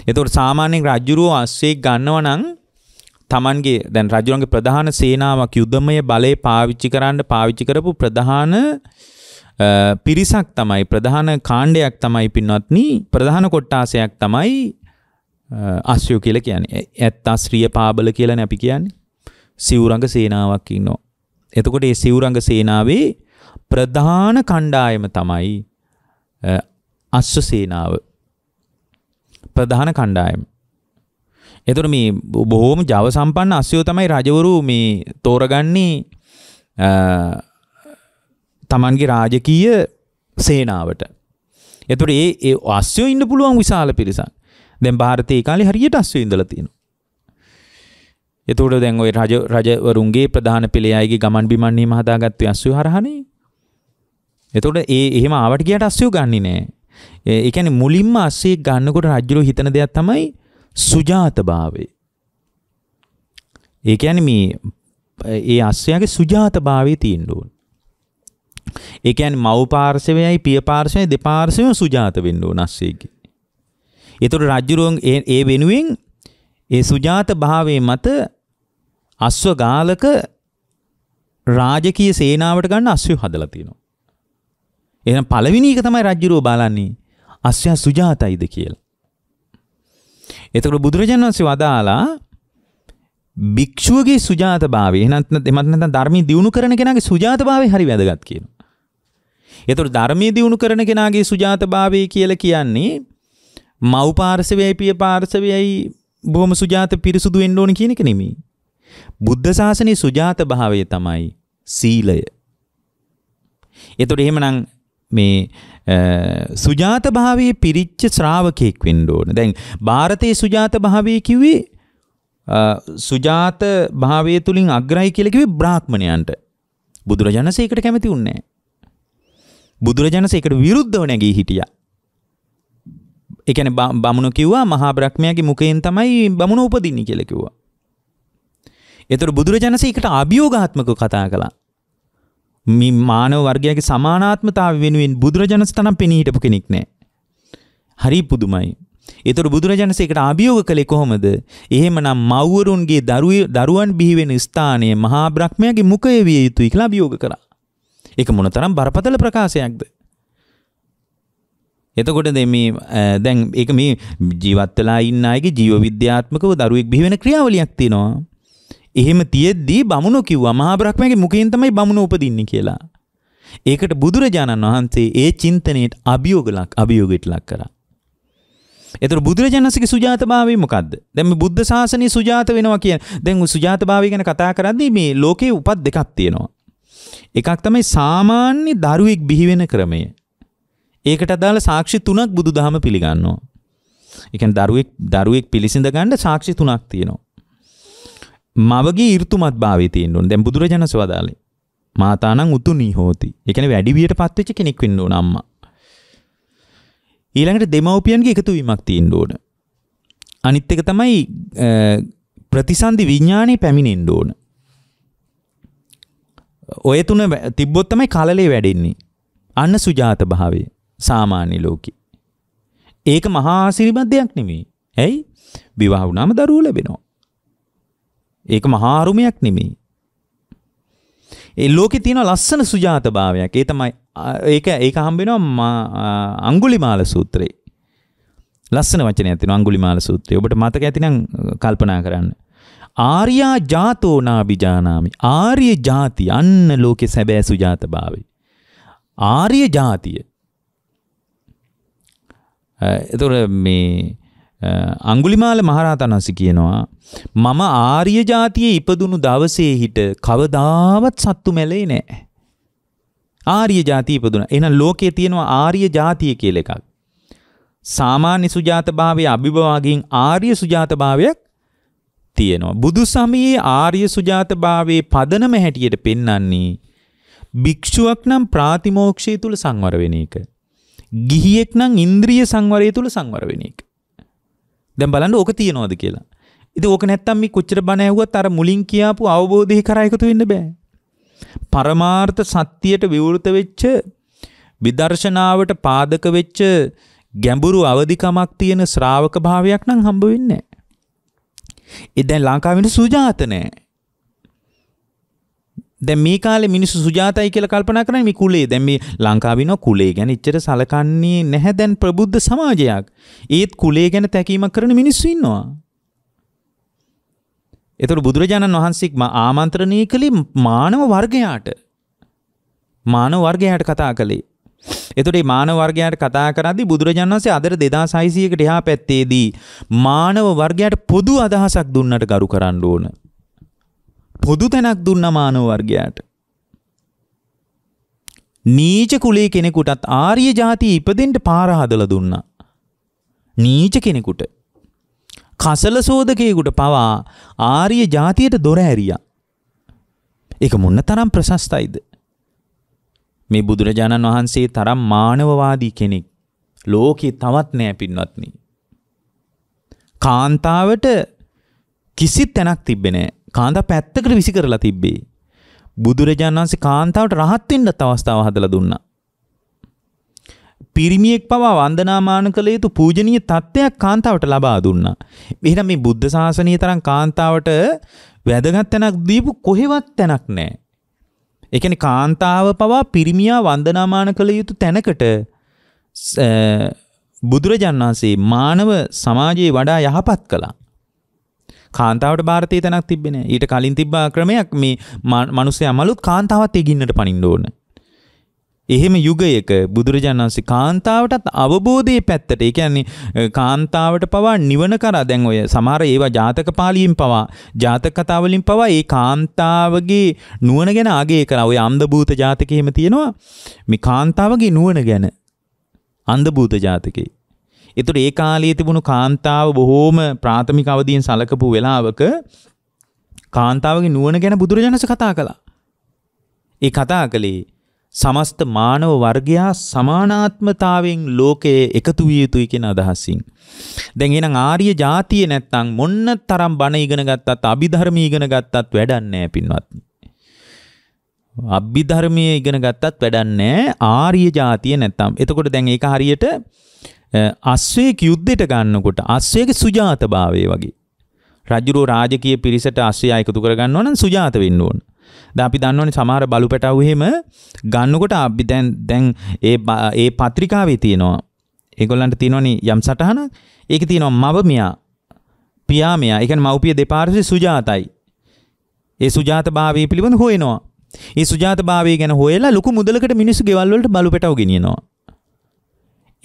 එතකොට සාමාන්‍යයෙන් රජ්ජුරුව අස්සේ ගන්නව නම් තමන්ගේ දැන් රජුරන්ගේ ප්‍රධාන සේනාවක් යුද්ධමය බලය පාවිච්චි කරන්න පාවිච්චි කරපු ප්‍රධාන පිරිසක් තමයි ප්‍රධාන කාණ්ඩයක් තමයි පින්වත්නි ප්‍රධාන කොට්ටාසයක් තමයි අස්යෝ කියලා කියන්නේ. ඇත්තා ශ්‍රිය පාබල කියලානේ අපි කියන්නේ. සිවුරඟ සේනාවක් ඉන්නවා. එතකොට මේ සිවුරඟ සේනාවේ ප්‍රධාන කණ්ඩායම තමයි අස්ව සේනාව. ප්‍රධාන කණ්ඩායම. එතකොට මේ බොහොම ජව සම්පන්න අස්යෝ තමයි රජවරු මේ තෝරගන්නේ තමන්ගේ රාජකීය සේනාවට. එතුට ඒ ඒ අස්යෝ ඉන්න පුළුවන් විශාල පිරිසන් දැන් භාරතය කාලි හරියට අස්ව ඉඳල තියෙන. එතුට දැන් ඔය රජ රජවරුන්ගේ ප්‍රධාන පෙළයාගේ ගමන් බිමන්නේ මහදාගත්ව අස්සු හරහනේ එතකොට ඒ එහෙම ආවට ගියට අස්සයෝ ගන්නේ නෑ. ඒ කියන්නේ මුලින්ම අස්සේ ගන්නකොට රජුලෝ හිතන දෙයක් තමයි සුජාතභාවය. ඒ කියන්නේ මේ ඒ අස්සයාගේ සුජාතභාවය තියෙන්න ඕන. ඒ කියන්නේ මව් පාර්ශවයයි පිය පාර්ශවයයි දෙපාර්ශවයම සුජාත වෙන්න ඕන ASCII. ඒතර රජුරුවන් ඒ වෙනුවෙන් ඒ සුජාත භාවයේ මත අස්ව ගාලක රාජකීය සේනාවට ගන්න අස්වැ හදලා තියෙනවා. එහෙනම් පළවෙනි එක තමයි රජුරෝ බලන්නේ අස්වැ සුජාතයිද කියලා. එතකොට බුදුරජාණන් වහන්සේ වදාලා භික්ෂුවගේ සුජාතභාවය එහෙනම් එමත් නැත්නම් ධර්මී දියුණු කරන කෙනාගේ සුජාතභාවය හරි වැදගත් කියනවා. එතකොට ධර්මයේ දියුණු කරන කෙනාගේ සුජාතභාවය කියලා කියන්නේ මව් පාර්ශවයයි පිය පාර්ශවයයි බොහොම සුජාත පිරිසුදු වෙන්න ඕන කියන එක නෙමෙයි. බුද්ධ ශාසනයේ සුජාත භාවය තමයි සීලය. එතකොට එහෙමනම් මේ සුජාත භාවයේ පිරිච්ච ශ්‍රාවකයෙක් වෙන්න ඕන. දැන් ಭಾರತයේ සුජාත භාවය කිව්වේ සුජාත භාවය තුලින් අග්‍රයි කියලා කිව්වේ බ්‍රාහ්මණයන්ට. බුදුරජාණන්සේ ඒකට කැමති වුණේ නැහැ. බුදුරජාණන්සේ ඒකට විරුද්ධව නැගී හිටියා. ඒ කියන්නේ බමුණු කිව්වා මහා බ්‍රහ්මයාගේ මුඛයෙන් තමයි බමුණු උපදින්නේ කියලා කිව්වා. ඒතර බුදුරජාණන්සේ ඒකට අභියෝගාත්මකව කතා කළා. මේ මානව වර්ගයාගේ සමානාත්මතාවය වෙනුවෙන් බුදුරජාණන්සේ තරම් පෙනී හිටපු කෙනෙක් නෑ. හරි පුදුමයි. ඒතර බුදුරජාණන්සේ ඒකට අභියෝග කළේ කොහොමද? එහෙමනම් මව්වරුන්ගේ දරුවන් බිහි වෙන ස්ථානයේ මහා බ්‍රහ්මයාගේ මුඛය විය යුතුයි කියලා අභියෝග කළා. එක මොන තරම් බරපතල ප්‍රකාශයක්ද. එතකොට මේ දැන් ඒක මේ ජීවත්වලා ඉන්න අයගේ ජීව විද්‍යාත්මකව දරුවෙක් බිහිවෙන ක්‍රියාවලියක් තියෙනවා. එහෙම තියෙද්දී බමුණෝ කිව්වා මහා බ්‍රහ්මයාගේ මුඛයෙන් තමයි බමුණෝ උපදින්නේ කියලා. ඒකට බුදුරජාණන් වහන්සේ ඒ චින්තනයේට අභියෝග ලක් අභියෝගයට ලක් කරා. එතකොට බුදුරජාණන්සේගේ සුජාතභාවය මොකද්ද? දැන් මේ බුද්ධ ශාසනය සුජාත වෙනවා කියන. දැන් සුජාතභාවය ගැන කතා කරද්දී මේ ලෝකේ උපත් දෙකක් තියෙනවා. එකක් තමයි සාමාන්‍ය දරුවෙක් බිහිවෙන ක්‍රමය. ඒකට අදාළ සාක්ෂි තුනක් බුදුදහම පිළිගන්නවා. ඒ කියන්නේ දරුවෙක් දරුවෙක් පිළිසිඳ ගන්න සාක්ෂි තුනක් තියෙනවා. මවගේ ඍතුමත් භාවයේ තියෙන්න ඕනේ. දැන් බුදුරජාණන් සවදාලේ මාතානම් උතුණී හෝති. ඒ කියන්නේ වැඩි වියටපත් වෙච්ච කෙනෙක් වෙන්න ඕන අම්මා. ඊළඟට දෙමව්පියන්ගේ එකතු වීමක් තියෙන්න ඕන. අනිත් එක තමයි ප්‍රතිසන්දි විඥානේ පැමිණෙන්න ඕන. ඔය තුන තිබ්බොත් තමයි කලලේ වැඩෙන්නේ. අන්න සුජාත භාවය සාමාන්‍ය ලෝකේ. ඒක මහා ආශිර්වාද දෙයක් නෙමෙයි. ඇයි? විවාහ වුණාම දරුවෝ ලැබෙනවා. ඒක මහා අරුමයක් නෙමෙයි. ඒ ලෝකේ තියෙන ලස්සන සුජාත භාවයක්. ඒ තමයි ඒක ඒක හම්බෙනවා අඟුලිමාල සූත්‍රයේ. ලස්සන වචනයක් තියෙනවා අඟුලිමාල සූත්‍රයේ. ඔබට මතක ඇතිනම් කල්පනා කරන්න. ආර්යා ජාතෝනාබිජානාමි ආර්ය ජාති අන්න ලෝකෙ සැබෑ සුජාත භාවය. ආර්ය ජාතිය. එතකොට මේ අංගුලිමාල මහරහතන් වහන්සේ කියනවා මම ආර්ය ජාතියේ ඉපදුණු දවසේ හිට කවදාවත් සත්තු මැලේ නැහැ. ආර්ය ජාතිය ඉපදුණා. එහෙනම් ලෝකයේ තියෙනවා ආර්ය ජාතිය කියලා එකක්. සාමාන්‍ය සුජාතභාවයේ අභිභවාගෙන් ආර්ය සුජාතභාවයක් තියෙනවා. බුදු සමයේ ආර්ය සුජාත භාවයේ පදනම හැටියට පෙන්වන්නේ භික්ෂුවක් නම් ප්‍රාතිමෝක්ෂය තුල සංවර වෙන එක. ගිහියෙක් නම් ඉන්ද්‍රිය සංවරය තුල සංවර වෙන එක. දැන් බලන්න ඕක තියනවාද කියලා. ඉතින් ඕක නැත්තම් මේ කොච්චර බණ ඇහුවත් අර මුලින් කියාපු අවබෝධය කරා එකතු වෙන්න බෑ. පරමාර්ථ සත්‍යයට විවෘත වෙච්ච විදර්ශනාවට පාදක වෙච්ච ගැඹුරු අවදිකමක් තියෙන ශ්‍රාවක භාවයක් නම් හම්බ වෙන්නේ නැහැ. එදැන් ලංකාවෙන සුජාත නෑ. දැ මේ කාල මිනිසු සුජාතයි කියල කල්පනා කරන මේ කුලේ දැම මේ ලංකාවින කුලේ ගැන ඉච්චර සලකන්නේ නැහැ දැන් ප්‍රබුද්ධ සමාජයක් ඒත් කුලේ ගැන තැකීමක් කරන මිනිස්සු ඉන්නවා. එතුට බුදුරජාණන් වහන්සේක්ම ආමන්ත්‍රණය කළේ මානව වර්ගයාට මානව වර්ගයාට කතා කළේ එතොටේ මානව වර්ගයට කතා කරදි බුදුරජන් වන්සේ අදර දෙදා සයිසියකට එහා පැත්තේදී මානව වර්ගයට පොදු අදහසක් දුන්නට ගරු කරන්න ඕන. පොදු තැනක් දුන්න මානව වර්ගයට. නීච කුලේ කෙනෙකුටත් ආර්ය ජාති ඉපදෙන්ට පාර හදලා දුන්නා. නීච කෙනෙකුට කසල සෝදකයෙකුට පවා ආර්ය ජාතියට දොර ඇරියා. ඒක මොන්න තරම් ප්‍රශස්තයිද. මේ බුදුරජාණන් වහන්සේ තරම් මානවවාදී කෙනෙක් ලෝකේ තවත් නෑ පින්වත්නි. කාන්තාවට කිසි තැනක් තිබ්බේ නෑ. කාන්තාව පැත්තකට විසි කරලා තිබ්බේ. බුදුරජාණන් වහන්සේ කාන්තාවට රහත් වෙන්නත් අවස්ථාව හදලා දුන්නා. පිරිමියෙක් පවා වන්දනාමාන කළ යුතු පූජනීය තත්ත්වයක් කාන්තාවට ලබා දුන්නා. එහෙනම් මේ බුද්ධ ශාසනය තරම් කාන්තාවට වැදගත් තැනක් දීපු කොහෙවත් තැනක් නැහැ. එකන කාන්තාව පවා පිරිමියා වන්දනාමාන කළ යුතු තැනකට බුදුරජන් වහන්සේ මානව සමාජයේ වඩා යහපත් කළා. කාන්තාවට භාරතය තැනක් තිබෙන ඊට කලින් තිබ්බා ක්‍රමයක් මේ මනුසය අමලුත් කාන්තාවත් එගින්නට පනින්න ඕන. එහෙම යුගයක බුදුරජාණන්සේ කාන්තාවටත් අවබෝධයේ පැත්තට ඒ කියන්නේ කාන්තාවට පවා නිවන කරා දැන් ඔය සමහර ඒවා ජාතක පාලියෙන් පවා ජාතක කතා වලින් පවා ඒ කාන්තාවගේ නුවණ ගැන ආගේ කරා ඔය අන්ධ භූත ජාතකේ එහෙම තියෙනවා මේ කාන්තාවගේ නුවණ ගැන අන්ධ භූත ජාතකේ එතකොට ඒ කාලයේ තිබුණු කාන්තාව බොහෝම ප්‍රාථමික අවධියෙන් සලකපු වෙලාවක කාන්තාවගේ නුවණ ගැන බුදුරජාණන්සේ කතා කළා ඒ කතා කළේ සමස්ත මානව වර්ගයා සමානාත්මතාවෙන් ලෝකයේ එකතු විය යුතුයි කියන අදහසින්. දැන් එහෙනම් ආර්ය ජාතිය නැත්තම් මොන්න තරම් බණ ඉගෙන ගත්තත් අභිධර්ම ඉගෙන ගත්තත් වැඩක් නැහැ පින්වත්නි. අභිධර්මයේ ඉගෙන ගත්තත් වැඩක් නැහැ ආර්ය ජාතිය නැත්තම්. එතකොට දැන් ඒක හරියට අස්වැයක යුද්ධයට ගන්නකොට අස්වැයක සුජාතභාවය වගේ. රජුරෝ රාජකීය පිරිසට අස්වැයා එකතු කරගන්නවා නම් සුජාත වෙන්න ඕනේ. ද අපි දන්නවන සමහර බලු පැටව්හෙම ගන්නකොට අපි දැන් දැන් ඒ ඒ පත්‍රිකාවේ තියෙනවා ඒගොල්ලන්ට තියෙනවනි යම් සටහන ඒක තියෙනවා මව මෙයා පියා මෙයා එකන මව්පිය දෙපාර්ශවයේ සුජාතයි ඒ සුජාත භාවය පිළිබඳ හොයනවා ඒ සුජාත භාවය ගැන හොයලා ලොකු මුදලකට මිනිස්සු ගෙවල් වලට බලු පැටව ගෙනියනවා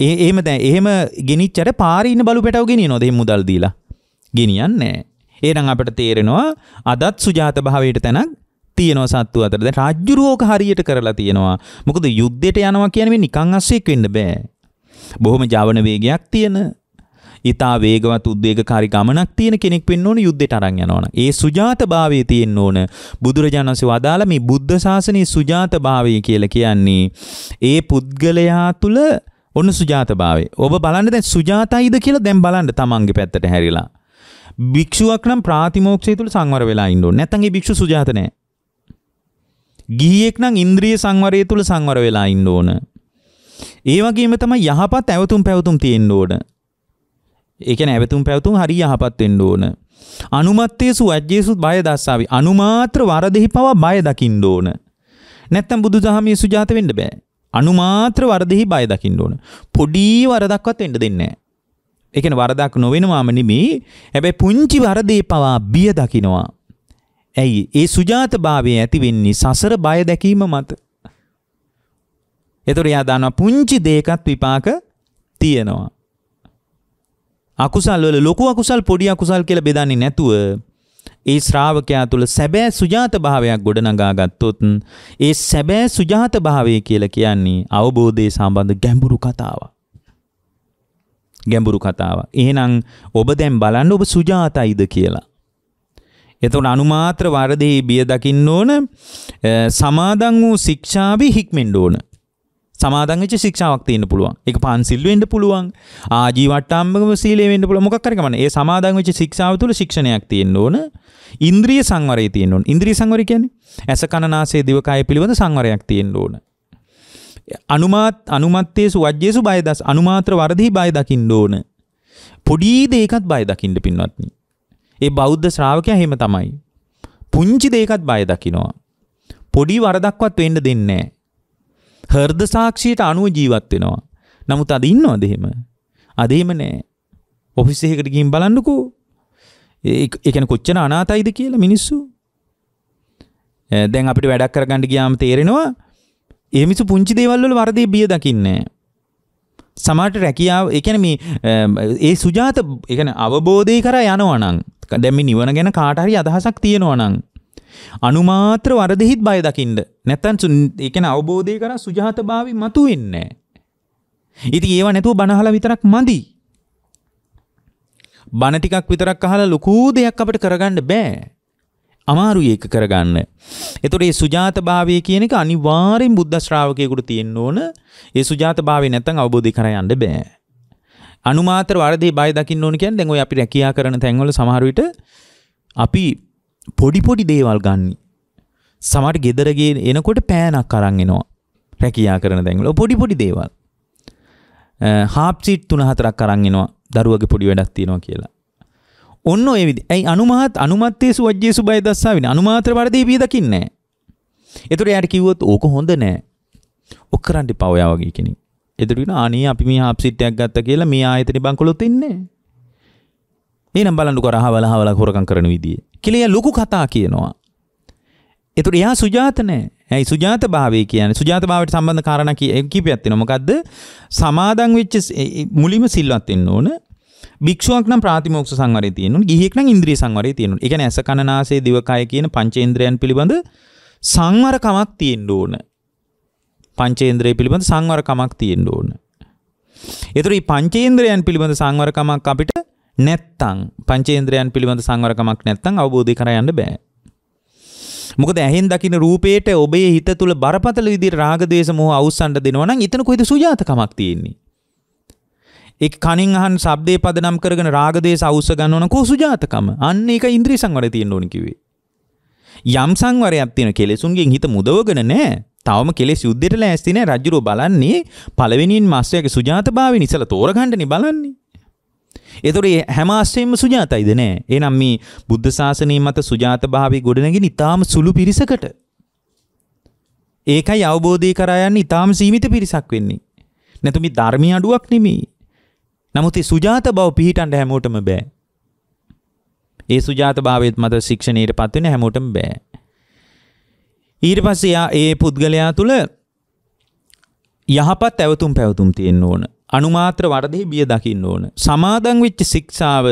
ඒ එහෙම දැන් එහෙම ගෙනිච්චට පාරේ ඉන්න බලු පැටව ගෙනියනවද එහෙම මුදල් දීලා ගෙනියන්නේ නැහැ එහෙනම් අපිට තේරෙනවා අදත් සුජාත භාවයට තැනක් තියෙනවා සත්තු අතර. දැන් රාජ්‍යරෝක හරියට කරලා තියෙනවා. මොකද යුද්ධයට යනවා කියන්නේ නිකන් අස්සෙක් වෙන්න බෑ. බොහොම ජවන වේගයක් තියෙන ඉතා වේගවත් උද්වේගකාරී ගමනක් තියෙන කෙනෙක් වෙන්න ඕන යුද්ධයට අරන් යනවනම්. ඒ සුජාතභාවය තියෙන්න ඕන. බුදුරජාණන් වහන්සේ වදාළ මේ බුද්ධ ශාසනයේ සුජාතභාවය කියලා කියන්නේ ඒ පුද්ගලයා තුල ඔන්න සුජාතභාවය. ඔබ බලන්න දැන් සුජාතයිද කියලා දැන් බලන්න තමන්ගේ පැත්තට හැරිලා. භික්ෂුවක් නම් ප්‍රාතිමෝක්ෂය තුල සංවර වෙලා ඉන්න ඕනේ. නැත්නම් ඒ භික්ෂු සුජාත නැහැ. ගිහියෙක් නම් ඉන්ද්‍රිය සංවරය තුල සංවර වෙලා ඉන්න ඕන. ඒ වගේම තමයි යහපත් ඇවතුම් පැවතුම් තියෙන්න ඕන. ඒ කියන්නේ ඇවතුම් පැවතුම් හරිය යහපත් වෙන්න ඕන. අනුමත්තේසු අජ්ජේසු බය දස්සාවි. අනුමාත්‍ර වරදෙහි පවා බය දකින්න ඕන. නැත්තම් බුදුදහමේ සුජාත වෙන්න බෑ. අනුමාත්‍ර වරදෙහි බය දකින්න ඕන. පොඩි වරදක්වත් වෙන්න දෙන්නේ නෑ. ඒ කියන්නේ වරදක් නොවෙනවාම නෙමෙයි. හැබැයි පුංචි වරදේ පවා බිය දකිනවා. ඇයි ඒ සුජාතභාවය ඇති වෙන්නේ සසර බය දැකීම මත. එතකොට එයා දන්නවා පුංචි දෙයකත් විපාක තියෙනවා. අකුසල් වල ලොකු අකුසල් පොඩි අකුසල් කියලා බෙදන්නේ නැතුව ඒ ශ්‍රාවකයා තුළ සැබෑ සුජාත භාවයක් ගොඩනගා ගත්තොත් ඒ සැබෑ සුජාත භාවය කියලා කියන්නේ අවබෝධය සම්බන්ධ ගැඹුරු කතාවක්. ගැඹුරු කතාවක්. එහෙනම් ඔබ දැන් බලන්න ඔබ සුජාතයිද කියලා. එතකොට අනුමාත්‍ර වරදෙහි බිය දකින්න ඕන සමාදන් වූ ශික්ෂාවෙහි හික්මෙන්න ඕන සමාදන් වෙච්ච ශික්ෂාවක් තියෙන්න පුළුවන් ඒක පන්සිල් වෙන්න පුළුවන් ආජීවට්ටාම්බකම සීලය වෙන්න පුළුවන් මොකක් හරි ගමන ඒ සමාදන් වෙච්ච ශික්ෂාව තුළ ශික්ෂණයක් තියෙන්න ඕන ඉන්ද්‍රිය සංවරය තියෙන්න ඕන ඉන්ද්‍රිය සංවරය කියන්නේ ඇස කන නාසය දිව කය පිළිබඳ සංවරයක් තියෙන්න ඕන අනුමාත් අනුමත්තේසු වජ්ජේසු බය දස් අනුමාත්‍ර වරදෙහි බය දකින්න ඕන පොඩි දෙයකත් බය දකින්න පින්වත්නි ඒ බෞද්ධ ශ්‍රාවකයා එහෙම තමයි. පුංචි දෙයකත් බය දකිනවා. පොඩි වරදක්වත් වෙන්න දෙන්නේ නැහැ. හෘද සාක්ෂියට අනුව ජීවත් වෙනවා. නමුත් අද ඉන්නවද එහෙම? අද එහෙම නැහැ. ඔෆිස් එකකට ගිහින් බලන්නකෝ. ඒ කියන්නේ කොච්චර අනාතයිද කියලා මිනිස්සු. දැන් අපිට වැඩක් කරගන්න ගියාම තේරෙනවා ඒ මිනිස්සු පුංචි දේවල් වල වරදේ බිය දකින්නේ නැහැ. සමාට රැකියාව එකන මේ ඒ සුජාත එකන අවබෝධය කර යනවනං දැම නිවන ගැන කාටහරි අදහසක් තියෙනවනං. අනුමාත්‍ර වරදිහිත් බය දකිින්ට නැත්තන් එකන අවබෝධය කර සුජාත භාවි මතු වෙන්නේ. ඉති ඒව නැතුව බනහල විතරක් මදී. බණටිකක් විතරක් අහල ලොකූ දෙයක් අපට කරගන්න බෑ. අමාරු ඒක කරගන්න. එතොට ඒ සුජාත භාවය කියන එක අනිවාරෙන් බුද්ධ ශ්‍රාවකයකුට තියෙන්න්න ඕන ඒ සුජාත භාවය නැත්තන් අවබෝධි කරයන්න බෑ. අනුමාතර වරදි බය දකින්න ඕන කියන්නේ දැන් ඔය අපි රැකියා කරන තැන්වල සමහර විට අපි පොඩි පොඩි දේවල් ගන්න. සමහර ගෙදර එනකොට පෑනක් අරන් එනවා. රැකියා කරන තැන්වල පොඩි පොඩි දේවල්. හාප් සීට් තුන හතරක් අරන් එනවා. දරුවගේ පොඩි වැඩක් තියෙනවා කියලා. ඔන්න ඔය විදි. ඇයි අනුමාත් අනුමත්තේ සුවජ්ජේසු බය දස්සා වෙන්නේ. අනුමාතර වරදී බිය දකින්නේ නැහැ. ඒතර එයාට කිව්වොත් ඕක හොඳ නෑ. ඔක් කරන්න එපා ඔයා වගේ කෙනෙක්. එදරෙන අනේ අපි මේ හාප් සිට්ටයක් ගත්ත කියලා මේ ආයතනේ බංකොලොත් ඉන්නේ. එහෙනම් බලන්න කරහවල හවල හොරකම් කරන විදිය. කියලා ලොකු කතා කියනවා. ඒතර එයා සුජාත නැහැ. ඇයි සුජාත භාවය කියන්නේ? සුජාත භාවයට සම්බන්ධ කාරණා කීපයක් තියෙනවා. මොකද්ද? සමාදන් වෙච්ච මුලින්ම සිල්වත් වෙන්න ඕන. භික්ෂුවක් නම් ප්‍රාතිමෝක්ෂ සංවරය තියෙනවා. ගිහියෙක් නම් ඉන්ද්‍රිය සංවරය තියෙනවා. ඒ කියන්නේ ඇස කන නාසය දිව කය කියන පංචේන්ද්‍රයන් පිළිබඳ සංවරකමක් තියෙන්න ඕන. පංචේන්ද්‍රය පිළිබඳ සංවරකමක් තියෙන්න ඕන. එතුරයි පංචේන්ද්‍රයන් පිළිබඳ සංවරකමක් අපිට නැත්තං පංචේන්ද්‍රයන් පිළිබඳ සංවරකමක් නැත්තං අවබෝධය කරයන්න බෑ. මොකද ඇහෙන් දකින රූපේට ඔබේ හිත තුළ බරපතල විදි රාගදේශ මොහ අවස්සන්ට දෙනවනම් ඉතන කොයිද සුජාතකමක් තියෙන්නේ. එක් කනින් අහන් සබ්දේ පදනම් කරගෙන රාගදේශ අවස්ස ගන්නවන කෝ සුජාතකම අන්න එක ඉන්ද්‍රී සංවර තියෙන්න ඕන කිව්වේ. යම් සංවරයක් තියෙන කෙලෙසුන්ගෙන් හිත මුදවගෙන නැහැ. තවම කෙලෙ යුද්ධෙට ලෑස්තින රජුරෝ බලන්නේ පළවෙනින් මස්සයක සුජාත භාව නිසල තෝරගණඩනි බලන්නේ. එතොරේ හැමාස්සයෙන්ම සුජාතයිද නෑ එනම් මේ බුද්ධ ශාසනය මත සුජාත භාවි ගොඩනගෙන ඉතාම සුළු පිරිසකට. ඒකයි අවබෝධය කරයන්න ඉතාම සීමිත පිරිසක් වෙන්නේ. නැතුමි ධර්මය අඩුවක් නෙමී. නමුත් සුජාත බව පිහිටන්ට හැමෝටම බෑ. ඒ සුජාත භාවත් මත ශික්ෂණයට පත්වෙන හැමෝටම බෑ. ඊට පස්සයා ඒ පුද්ගලයා තුළ යහපත් ඇවතුම් පැවතුම් තියෙන් ඕන අනුමාත්‍ර වරදෙහි බිය දකින්න ඕන සමාදං විච්ච ශික්ෂාව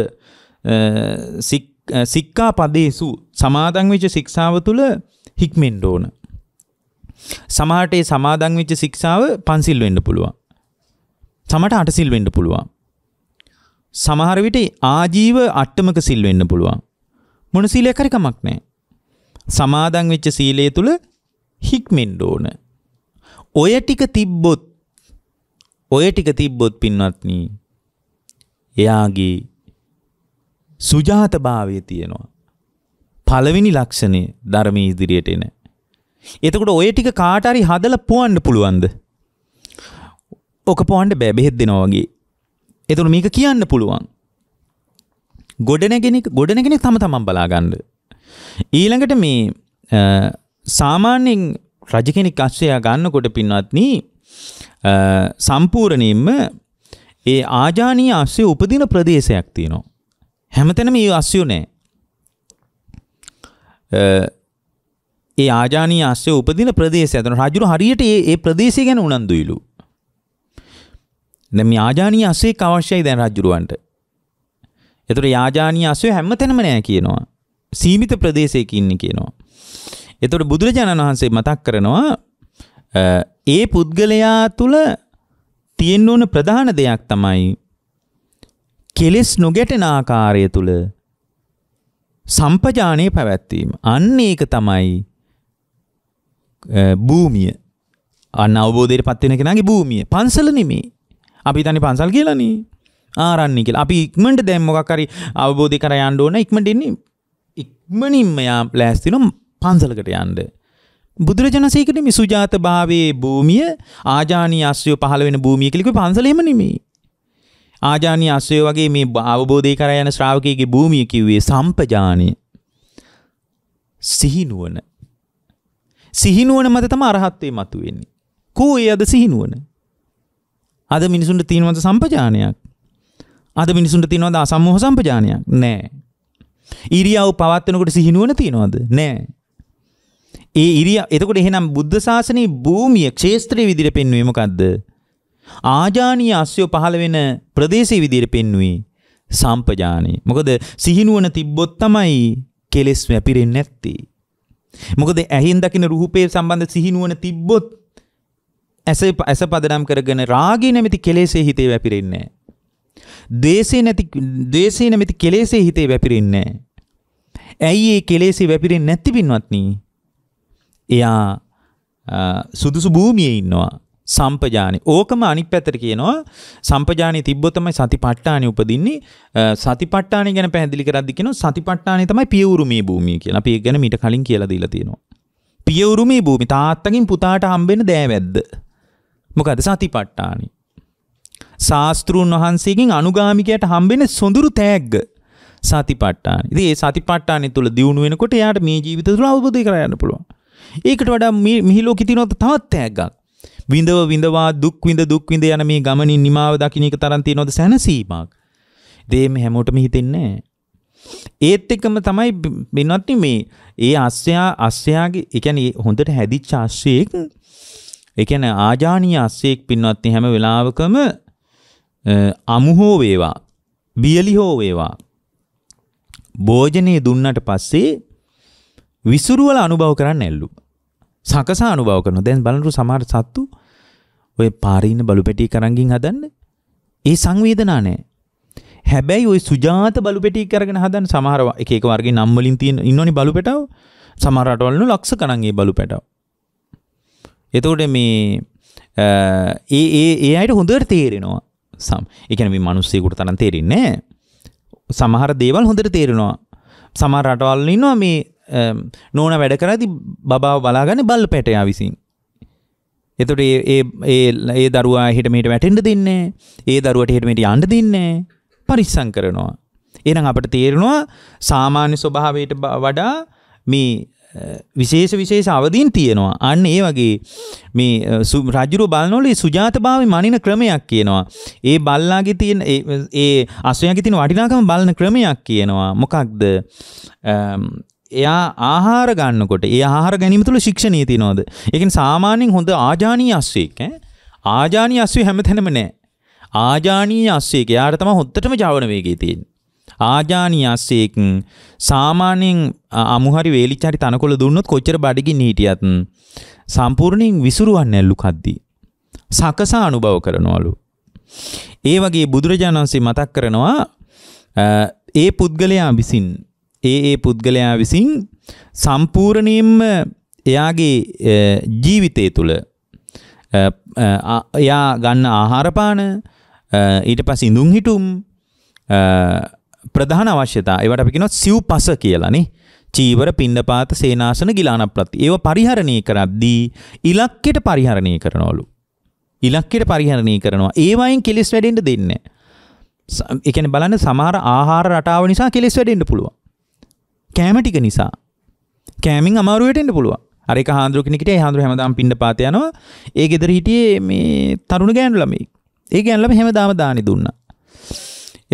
සික්කා පදේසු සමාදං විච ශික්ෂාව තුළ හික්මෙන්ඩ ඕන සමහටේ සමාදං විච්ච ශික්ෂාව පන්සිල් වෙන්න පුළුවන් සමට අටසිල් වෙන්න පුළුවන් සමහර විට ආජීව අට්ටමක සිල් වෙන්න පුළුවන් මොන සීලයක් හරි කමක් නැහැ සමාදන් වෙච්ච සීලය තුල හික්මෙන්න ඕන. ඔය ටික තිබ්බොත් ඔය ටික තිබ්බොත් පින්වත්නි එයාගේ සුජාතභාවය තියෙනවා. පළවෙනි ලක්ෂණය ධර්මයේ ඉදිරියට එන. එතකොට ඔය ටික කාට හරි හදලා පුවන්න පුළුවන්ද? ඔක පොවන්න බෑ බෙහෙත් දෙනවා වගේ. එතකොට මේක කියන්න පුළුවන්. ගොඩනැගෙන ගොඩනැගෙන තම තමන් බලා ගන්න. ඊළඟට මේ සාමාන්‍යයෙන් රජ කෙනෙක් අස්සයා ගන්නකොට පින්වත්නි සම්පූර්ණයෙන්ම ඒ ආජානීය අස්සය උපදින ප්‍රදේශයක් තියෙනවා. හැමතැනම මේ අස්සයෝ නැහැ. ඒ ආජානීය අස්සය උපදින ප්‍රදේශය තියෙනවා. රජුරු හරියට ඒ ඒ ප්‍රදේශය ගැන උනන්දුයිලු. දැන් මේ ආජානීය අස්සෙක් අවශ්‍යයි දැන් රජුරවන්ට. ඒතර යාජානීය අස්සය හැමතැනම නැහැ කියනවා. සීමිත ප්‍රදේශයක ඉන්න කියනවා. එතකොට බුදුරජාණන් වහන්සේ මතක් කරනවා ඒ පුද්ගලයා තුල තියෙන්න ඕන ප්‍රධාන දෙයක් තමයි කෙලෙස් නොගැටෙන ආකාරය තුල සම්පජානයේ පැවැත්වීම. අන්න ඒක තමයි භූමිය. අන්න අවබෝධයට පත් වෙන කෙනාගේ භූමිය. පන්සල නෙමෙයි. අපි හිතන්නේ පන්සල් කියලානේ. ආරන්නේ කියලා. අපි ඉක්මනට දැන් මොකක් හරි අවබෝධය කර යන්න ඕන ඉක්මනට එන්නේ ඉක්මනින්ම යා ලෑස්තිනම් පන්සලකට යන්න. බුදුරජාණන්සේකට මේ සුජාත භාවයේ භූමිය ආජානීය අස්සය පහළ වෙන භූමිය කියලා පන්සලෙම නෙමෙයි. ආජානීය අස්සය වගේ මේ අවබෝධය කරා යන ශ්‍රාවකයෙකුගේ භූමිය කිව්වේ සම්පජානීය. සිහිනුවන. සිහිනුවන මත තම අරහත්වේ මතුවෙන්නේ. කෝ ඒ අද සිහිනුවන? අද මිනිසුන්ට තියෙනවද සම්පජානයක්? අද මිනිසුන්ට තියෙනවද අසම්මෝහ සම්පජානයක්? නෑ. ඉරියව් පවත්වනකොට සිහිනුවන තියෙනවද? නෑ. ඒ ඉරිය එතකොට එහෙනම් බුද්ධ ශාසනයේ භූමිය ක්ෂේත්‍රයේ විදිහට පෙන්වුවේ මොකද්ද? ආජානීය අස්යෝ පහළ වෙන ප්‍රදේශයේ විදිහට පෙන්වුවේ සම්පජානේ. මොකද සිහිනුවන තිබ්බොත් තමයි කෙලෙස් වැපිරෙන්නේ නැත්තේ. මොකද ඇහින් දකින රූපේ සම්බන්ධ සිහිනුවන තිබ්බොත් ඇස ඇස පදනම් කරගෙන රාගී නැමැති කෙලෙස්ේ හිතේ වැපිරෙන්නේ නැහැ. දේශේ නැති දේශේ නැමැති කෙලෙසේ හිතේ වැපිරෙන්නේ ඇයි ඒ කෙලෙසේ වැපිරෙන්නේ නැති පින්වත්නි? එයා සුදුසු භූමියේ ඉන්නවා. සම්පජානි. ඕකම අනිත් පැත්තට කියනවා සම්පජානි තිබ්බොත් තමයි සතිපට්ඨානෙ උපදින්නේ. සතිපට්ඨානෙ ගැන පැහැදිලි කරද්දී කියනවා සතිපට්ඨානෙ තමයි පියවුරුමේ භූමිය කියලා. අපි ඒක ගැන මීට කලින් කියලා දීලා තියෙනවා. පියවුරුමේ භූමි තාත්තගෙන් පුතාට හම්බෙන්න දෑවැද්ද. මොකද සතිපට්ඨානෙ. ශාස්තෘන් වහන්සේකින් අනුගාමිකයට හම්බෙන සොඳුරු තෑග්ග සතිපට්ඨාන. ඉතින් ඒ සතිපට්ඨානෙ තුල දියුණු වෙනකොට එයාට මේ ජීවිත තුල අවබෝධය කරගන්න පුළුවන්. ඒකට වඩා මිහි ලෝකෙ තියෙනවත් තවත් තෑග්ගක්. විඳව විඳවා දුක් විඳ දුක් විඳ යන මේ ගමනින් නිමාව දකින්න එක තරම් තියෙනවද සැනසීමක්. දේම හැමෝටම හිතෙන්නේ නැහැ. ඒත් එකම තමයි වෙනත් මේ ඒ අස්සයා අස්සයාගේ ඒ කියන්නේ හොඳට හැදිච්ච අස්සයෙක් ඒ කියන්නේ ආජානීය අස්සයෙක් පින්වත්නි හැම වෙලාවකම අමු හෝ වේවා බියලි හෝ වේවා භෝජනය දුන්නට පස්සේ විසුරුවල අනුභව කරන්න එල්ලු. සකසා අනුභව කරන දැන් බලනරු සමහර සත්තු ඔය පාරීන බලුපැටි කරංගින් හදන්න ඒ සංවේදනා නෑ. හැබැයි ওই සුජාත බලුපැටි කරගෙන හදන සමහර එක එක වර්ගයේ නම් වලින් තියෙන ඉන්නෝනි බලුපැටව සමහර රටවලුණු ලක්ෂ ගණන් ඒ බලුපැටව. එතකොට මේ ඒ ඒ ඒ අයට හොඳට තේරෙනවා සම් එකන මනුස්සයකුට තරන් තේරෙන්නේ සමහර දේවල් හොඳට තේරෙනවා සමහර රටවල් ඉන්නවා මේ නෝන වැඩ කරති බබාව බලාගන්න බල්ල පැටයා විසින් එතොට ඒ දරවා හිටමට වැටෙන්ට දෙන්නේ ඒ දරුවට හිටමට අන්ඩ දෙන්නේ පරිස්සං කරනවා එනම් අපට තේරෙනවා සාමාන්‍ය ස්වභාවයට වඩා මේ විශේෂ විශේෂ අවදීන් තියෙනවා අන්න ඒ වගේ මේ රජුරු බලනොලේ සුජාතභාවය මනින ක්‍රමයක් කියනවා ඒ බල්ලාගේ තියෙන ඒ අස්වැයාගේ තියෙන වටිනාකම බලන ක්‍රමයක් කියනවා මොකක්ද එයා ආහාර ගන්නකොට ඒ ආහාර ගැනීම තුළ ශික්ෂණීය තියනවාද ඒකෙන් සාමාන්‍යයෙන් හොඳ ආජානීය අස්වැයෙක් ආජානීය අස්වැය හැමතැනම නැහැ ආජානීය අස්වැයෙක් එයාට තමයි හොද්දටම ජවන වේගය තියෙන්නේ ආජානියස්සෙක් සාමාන්‍යයෙන් අමුහරි වේලිචරි තනකොළ දුන්නොත් කොච්චර බඩගින් හිටියත් සම්පූර්ණයෙන් විසුරුවන්නේලු කද්දී. සකසා අනුභව කරනවලු. ඒ වගේ බුදුරජාණන් වහන්සේ මතක් කරනවා ඒ පුද්ගලයා විසින් ඒ ඒ පුද්ගලයා විසින් සම්පූර්ණයෙන්ම එයාගේ ජීවිතය තුළ එයා ගන්න ආහාරපාන ඊට පස්සේ ඉඳුම් හිටුම් ප්‍රධාන අවශ්‍යතා ඒවට අපි කියනවා සිව් පස කියලානේ චීවර පිණ්ඩපාත සේනාසන ගිලානප්‍රති ඒව පරිහරණය කරද්දී ඉලක්කයට පරිහරණය කරනවලු ඉලක්කයට පරිහරණය කරනවා ඒවයින් කෙලෙස් වැඩෙන්න දෙන්නේ ඒ කියන්නේ බලන්න සමහර ආහාර රටාව නිසා කෙලෙස් වැඩෙන්න පුළුවන් කෑම ටික නිසා කෑමෙන් අමාරු වෙටෙන්න පුළුවන් අර එක හාඳුරු කෙනෙක්ට ඒ හාඳුරු හැමදාම පිණ්ඩපාත යනවා ඒ ගෙදර හිටියේ මේ තරුණ ගෑනු ළමයි ඒ ගෑනු ළමයි හැමදාම දානි දුන්නා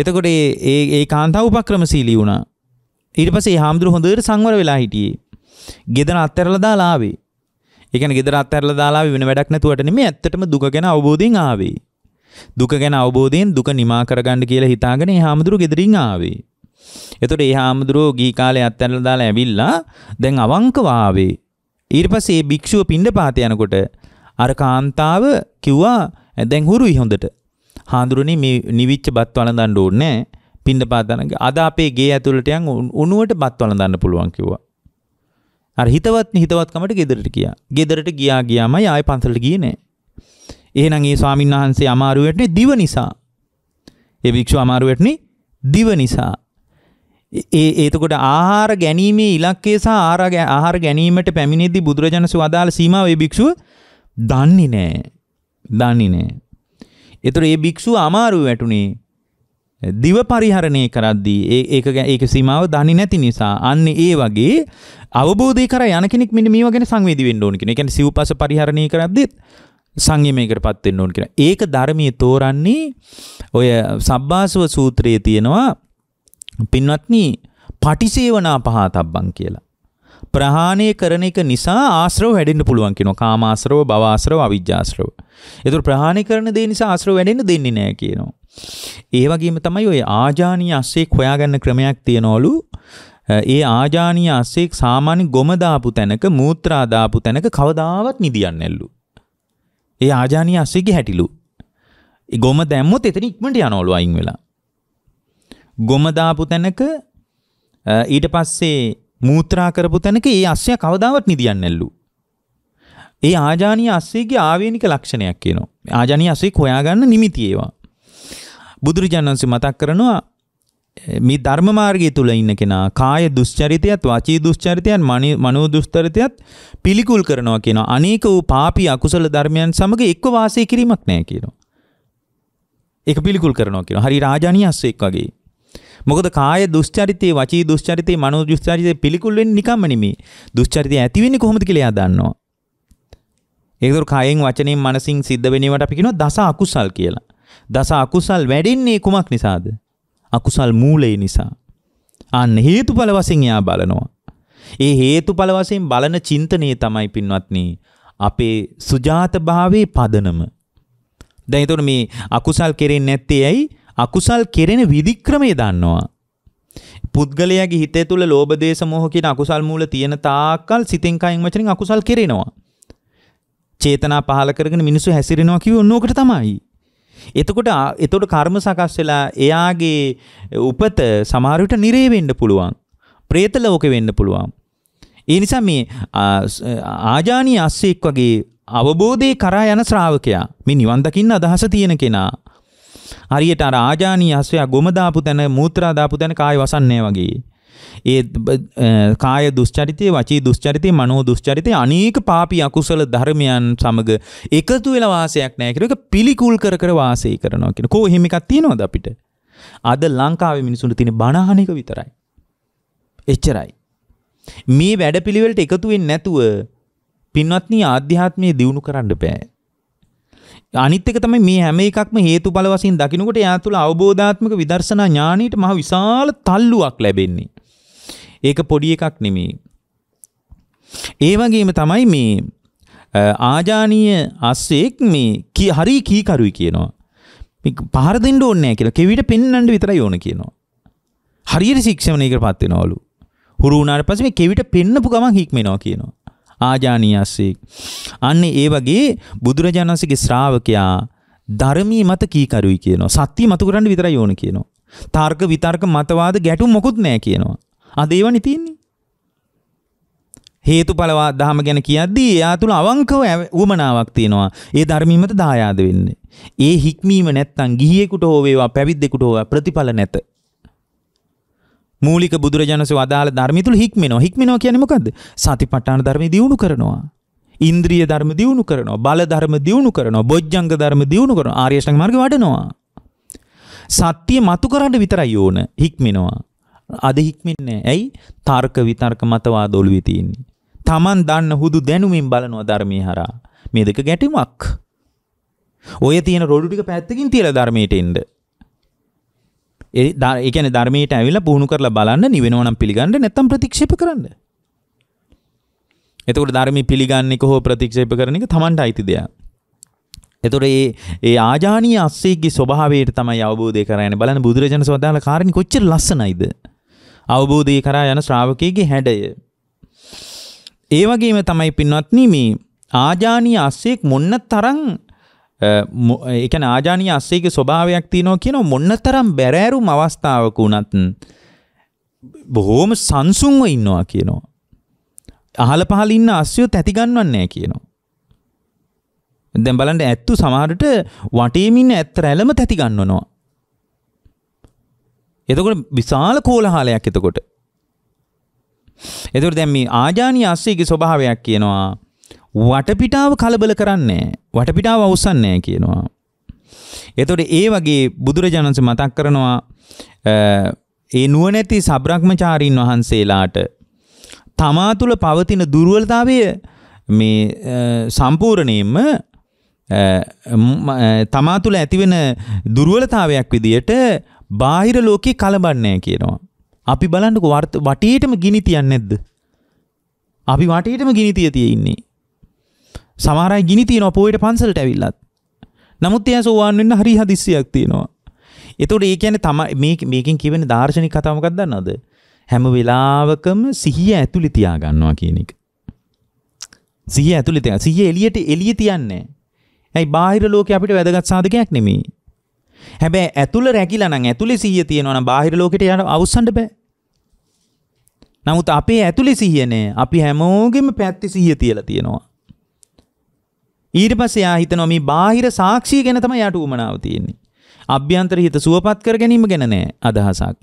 එතකොට ඒ ඒ කාන්තාව උපක්‍රමශීලී වුණා. ඊට පස්සේ හාමුදුරු හොඳට සංවර වෙලා හිටියේ. ගෙදර අත්හැරලා දාලා ආවේ. ඒ කියන්නේ ගෙදර අත්හැරලා දාලා ආවේ වෙන වැඩක් නැතුවට නෙමෙයි ඇත්තටම දුක ගැන අවබෝධයෙන් ආවේ. දුක ගැන අවබෝධයෙන් දුක නිමා කරගන්න කියලා හිතාගෙන ඒ හාමුදුරු ගෙදරින් ආවේ. එතකොට ඒ හාමුදුරුවෝ ගිහි කාලේ අත්හැරලා දාලා ඇවිල්ලා දැන් අවංකව ආවේ. ඊට පස්සේ ඒ භික්ෂුව පිණ්ඩපාත යනකොට අර කාන්තාව කිව්වා දැන් හුරුයි හොඳට හාඳුරුනි මේ නිවිච්ච බත් වළඳන්න ඕනේ පින්ඳ පාතන අද අපේ ගේ ඇතුළට යන් උණුවට බත් වළඳන්න පුළුවන් කිව්වා. අර හිතවත් හිතවත්කමට ගෙදරට ගියා. ගෙදරට ගියා ගියාමයි ආයෙ පන්සලට ගියේ නෑ. එහෙනම් ඒ ස්වාමීන් වහන්සේ අමාරුවටනේ දිව නිසා. ඒ භික්ෂුව අමාරුවටනේ දිව නිසා. ඒ ඒතකොට ආහාර ගැනීමේ ඉලක්කය සහ ආහාර ගැනීමට පැමිණෙද්දී බුදුරජාණන් වහන්සේ වදාළ සීමාව ඒ භික්ෂුව දන්නේ නැහැ. දන්නේ නැහැ. එතුර ඒ භික්ෂුව අමාරුව වැටුනේ දිව පරිහරණය කරද්දී ඒ ඒක සීමාව දනි නැති නිසා අන්න ඒ වගේ අවබෝධය කර යන කෙනෙක් මෙන්න මේවා ගැන සංවේදී වෙන්න ඕන කියන. ඒ කියන්නේ සිව්පස පරිහරණය කරද්දිත් සංයමයකට පත් වෙන්න ඕන කියලා. ඒක ධර්මයේ තෝරන්නේ ඔය සබ්බාසව සූත්‍රයේ තියෙනවා පින්වත්නි පටිසේවනා පහතබ්බන් කියලා. ප්‍රහාණය කරන එක නිසා ආශ්‍රව වැඩෙන්න්න පුළුවන් කියෙන කාමාශ්‍රව බවාශ්‍රව අවිද්‍යාශ්‍රව. එතුර ප්‍රහාණය කරන දේ නිසා ආශ්‍රව වැඩෙන්න්න දෙන්නේ නෑ කියනවා. ඒවගේම තමයි ඔය ආජානී අස්සෙක් හොයාගන්න ක්‍රමයක් තියෙනවලු ඒ ආජානී අස්සෙක් සාමාන්‍ය ගොමදාපු තැනක මූත්‍රාදාපු තැනක කවදාවත් නිදියන්න එල්ලු. ඒ ආජානී අස්සෙගේ හැටිලු. ගොම දැම්මොත් එතන ඉක්මට යනවලු අයින් වෙලා. ගොමදාපු තැනක ඊට පස්සේ මූත්‍රා කරපු තැනක ඒ අස්සය කවදාවත් නිදියන්නැල්ලු. ඒ ආජානීය අස්සේගේ ආවේනික ලක්ෂණයක් කියනවා. ආජානීය අස්සේ හොයාගන්න නිමිති ඒවා. බුදුරජාණන් වහන්සේ මතක් කරනවා මේ ධර්ම මාර්ගය තුල ඉන්න කෙනා කාය දුස්චරිතයත් වාචී දුස්චරිතයත් මනෝ දුස්චරිතයත් පිළිකුල් කරනවා කියනවා. අනේක වූ පාපී අකුසල ධර්මයන් සමග එක්ව වාසය කිරීමක් නැහැ කියනවා. ඒක පිළිකුල් කරනවා කියනවා. හරි රාජානීය අස්සෙක් වගේ. මොකද කාය දුස්චරිතේ වචී දුස්චරිතේ මනෝ දුස්චරිතේ පිළිකුල් වෙන්නේ නිකම්ම නෙමෙයි. දුස්චරිතය ඇති වෙන්නේ කොහොමද කියලා එයා දන්නවා. ඒකතර කායෙන් වචනෙන් මනසින් සිද්ධ වෙනේවට අපි කියනවා දස අකුසල් කියලා. දස අකුසල් වැඩින්නේ කුමක් නිසාද? අකුසල් මූලය නිසා. අන්න හේතුඵල වශයෙන් එයා බලනවා. ඒ හේතුඵල වශයෙන් බලන චින්තනයේ තමයි පින්වත්නි අපේ සුජාත භාවයේ පදනම. දැන් එතකොට මේ අකුසල් කෙරෙන්නේ නැත්තේ ඇයි? අකුසල් කෙරෙන විදික්‍රමය දන්නවා. පුද්ගලයාගේ හිතේ තුළ ලෝභ දේශ මොහ කියන අකුසල් මූල තියෙන තාක්කල් සිතෙන් කයින් වචනින් අකුසල් කෙරෙනවා. චේතනා පහල කරගෙන මිනිස්සු හැසිරෙනවා කිව්වොත් නෝකට තමයි. එතකොට එතකොට කර්ම සකස් වෙලා එයාගේ උපත සමහර විට නිරේ වෙන්න පුළුවන්. പ്രേත ලෝකෙ වෙන්න පුළුවන්. ඒ නිසා මේ ආජානීය අස්සෙක් වගේ අවබෝධේ කරා යන ශ්‍රාවකයා මේ නිවන් දකින්න අදහස තියෙන කෙනා හරියට අර ආජානීය අස්වැයා ගොම දාපු තැන මූත්‍රා දාපු තැන කාය වසන්නේ වගේ. ඒ කාය දුස්චරිතය වචී දුස්චරිතය මනෝ දුස්චරිතය අනේක පාපී අකුසල ධර්මයන් සමග එකතු වෙලා වාසයක් නැහැ කියලා ඒක පිළිකුල් කර කර වාසය කරනවා කියන. කෝ එහෙම එකක් තියෙනවද අපිට? අද ලංකාවේ මිනිසුන්ට තියෙන බණහන එක විතරයි. එච්චරයි. මේ වැඩපිළිවෙලට එකතු වෙන්නේ නැතුව පින්වත්නි ආධ්‍යාත්මය දියුණු කරන්න බෑ. අනිත් එක තමයි මේ හැම එකක්ම හේතු බල වශයෙන් දකිනකොට එයා තුළ අවබෝධාත්මක විදර්ශනා ඥානීට මහ විශාල තල්ලුවක් ලැබෙන්නේ. ඒක පොඩි එකක් නෙමෙයි. ඒ වගේම තමයි මේ ආජානීය අස්සෙක් මේ හරි කීකරුයි කියනවා. පහර දෙන්න ඕනේ නැහැ කියලා කෙවිට පෙන්වන්න විතරයි ඕන කියනවා. හරියට ශික්ෂණයකට පත් වෙනවලු. හුරු වුණාට පස්සේ මේ කෙවිට පෙන්නපු ගමන් හික්මෙනවා කියනවා. ආජානීයස්සේ. අන්න ඒ වගේ බුදුරජාණන්සේගේ ශ්‍රාවකයා ධර්මී මත කීකරුයි කියනවා. සත්‍ය මතු කරන්න විතරයි ඕන කියනවා. තර්ක විතර්ක මතවාද ගැටුම් මොකුත් නැහැ කියනවා. අද ඒවනේ තියෙන්නේ. හේතුඵලවා දහම ගැන කියද්දී එයා තුල අවංකව උමනාවක් තියෙනවා. ඒ ධර්මීමත දායාද වෙන්නේ. ඒ හික්මීම නැත්තම් ගිහියෙකුට හෝ වේවා පැවිද්දෙකුට හෝ ප්‍රතිඵල නැත. මූලික බුදුරජාණන්සේ වදාළ ධර්මය තුල හික්මෙනවා. හික්මෙනවා කියන්නේ මොකද්ද? සතිපට්ඨාන ධර්මයේ දියුණු කරනවා. ඉන්ද්‍රිය ධර්ම දියුණු කරනවා. බල ධර්ම දියුණු කරනවා. බොජ්ජංග ධර්ම දියුණු කරනවා. ආර්ය අෂ්ටාංග මාර්ගය වඩනවා. සත්‍ය මතු කරන්න විතරයි ඕන. හික්මෙනවා. අද හික්මෙන්නේ ඇයි? තර්ක විතර්ක මතවාද ඔළුවේ තියෙන්නේ. Taman දන්න හුදු දැනුමින් බලනවා ධර්මයේ හරහා. මේ දෙක ගැටීමක්. ඔය තියෙන රොඩු ටික පැත්තකින් තියලා ධර්මයට එන්න. ඒ ඒකන ධර්මයට ඇවිල පුහුණු කරලා බලන්න නිවෙනවනම් පිළිගන්න නැත්තම් ප්‍රතික්ෂේප කරන්න එතකට ධර්මි පිළිගන්නෙක හෝ ප්‍රතික්ෂේප කරන එක තමන්ට අයිති දෙයක් එතොට ඒ ඒ ආජානී අස්සේගේ ස්වභාවයට තමයි අවබෝධය කරයන බලන බුදුරජන සවදාල කාරණ කොච්චර ලස්සනයිද. අවබෝධය කරා යන ශ්‍රාවකයගේ හැඩය. ඒ වගේම තමයි පින්වත්නීමේ ආජානී අස්සෙක් මොන්න තරං එකන ආජානී අස්සේගේ ස්වභාවයක් තියෙනවා කියන මොන්නතරම් බැරෑරුම් අවස්ථාවක වුණත් බොහෝම සංසුන්ව ඉන්නවා කියනවා. අහල පහල ඉන්න අස්සයෝ තැති ගන්නවන්නේ කියනවා. දැන් බලන්න ඇත්තු සමහරට වටේමින් ඇත් රැළම තැති ගන්නවනවා. එතකොට විශාල කෝලහලයක් එතකොට. එතකොට දැන් මේ ආජානී අස්සේගේ ස්වභාවයක් කියනවා වටපිටාව කලබල කරන්නේ වටපිටාව අවසන්නේ කියනවා. එතකොට ඒ වගේ බුදුරජාණන්සේ මතක් කරනවා ඒ නුවණැති සබ්‍රක්‍මචාරීන් වහන්සේලාට තමා තුළ පවතින දුර්වලතාවය මේ සම්පූර්ණයෙන්ම තමා තුළ ඇතිවෙන දුර්වලතාවයක් විදියට බාහිර ලෝකේ කලබන්නේ කියනවා. අපි බලන්නකො වටේටම ගිනි තියන්නේ නැද්ද? අපි වටේටම ගිනි තිය තිය ඉන්නේ. සමාරයි ගිනි තියෙන පොයට පන්සල්ට ඇවිල්ලත් නමුත් එය සෝවාන් වෙන්න හරි හදිස්සියක් තියෙනවා එතකොට ඒ කියන්නේ තමයි මේකෙන් කියවෙන දාර්ශනික කතාවකක් දන්නවද හැම වෙලාවකම සිහිය ඇතුළේ තියා ගන්නවා කියන එක සිහිය ඇතුළේ තියා සිහිය එළියට එළිය තියන්නේ ඇයි බාහිර ලෝකේ අපිට වැදගත් සාධකයක් නෙමෙයි හැබැයි ඇතුළ රැකිලා නම් ඇතුළේ සිහිය තියෙනවා නම් බාහිර ලෝකෙට යන්න අවස්සන්න බෑ නමුත් අපේ ඇතුළේ සිහිය නෑ අපි හැමෝගෙම පැත්තේ සිහිය තියලා තියෙනවා ඊට පස්සේ යා හිතනවා මේ බාහිර සාක්ෂිය ගැන තමයි යාට උමනාව තියෙන්නේ. අභ්‍යන්තර හිත සුවපත් කර ගැනීම ගැන නෑ අදහසක්.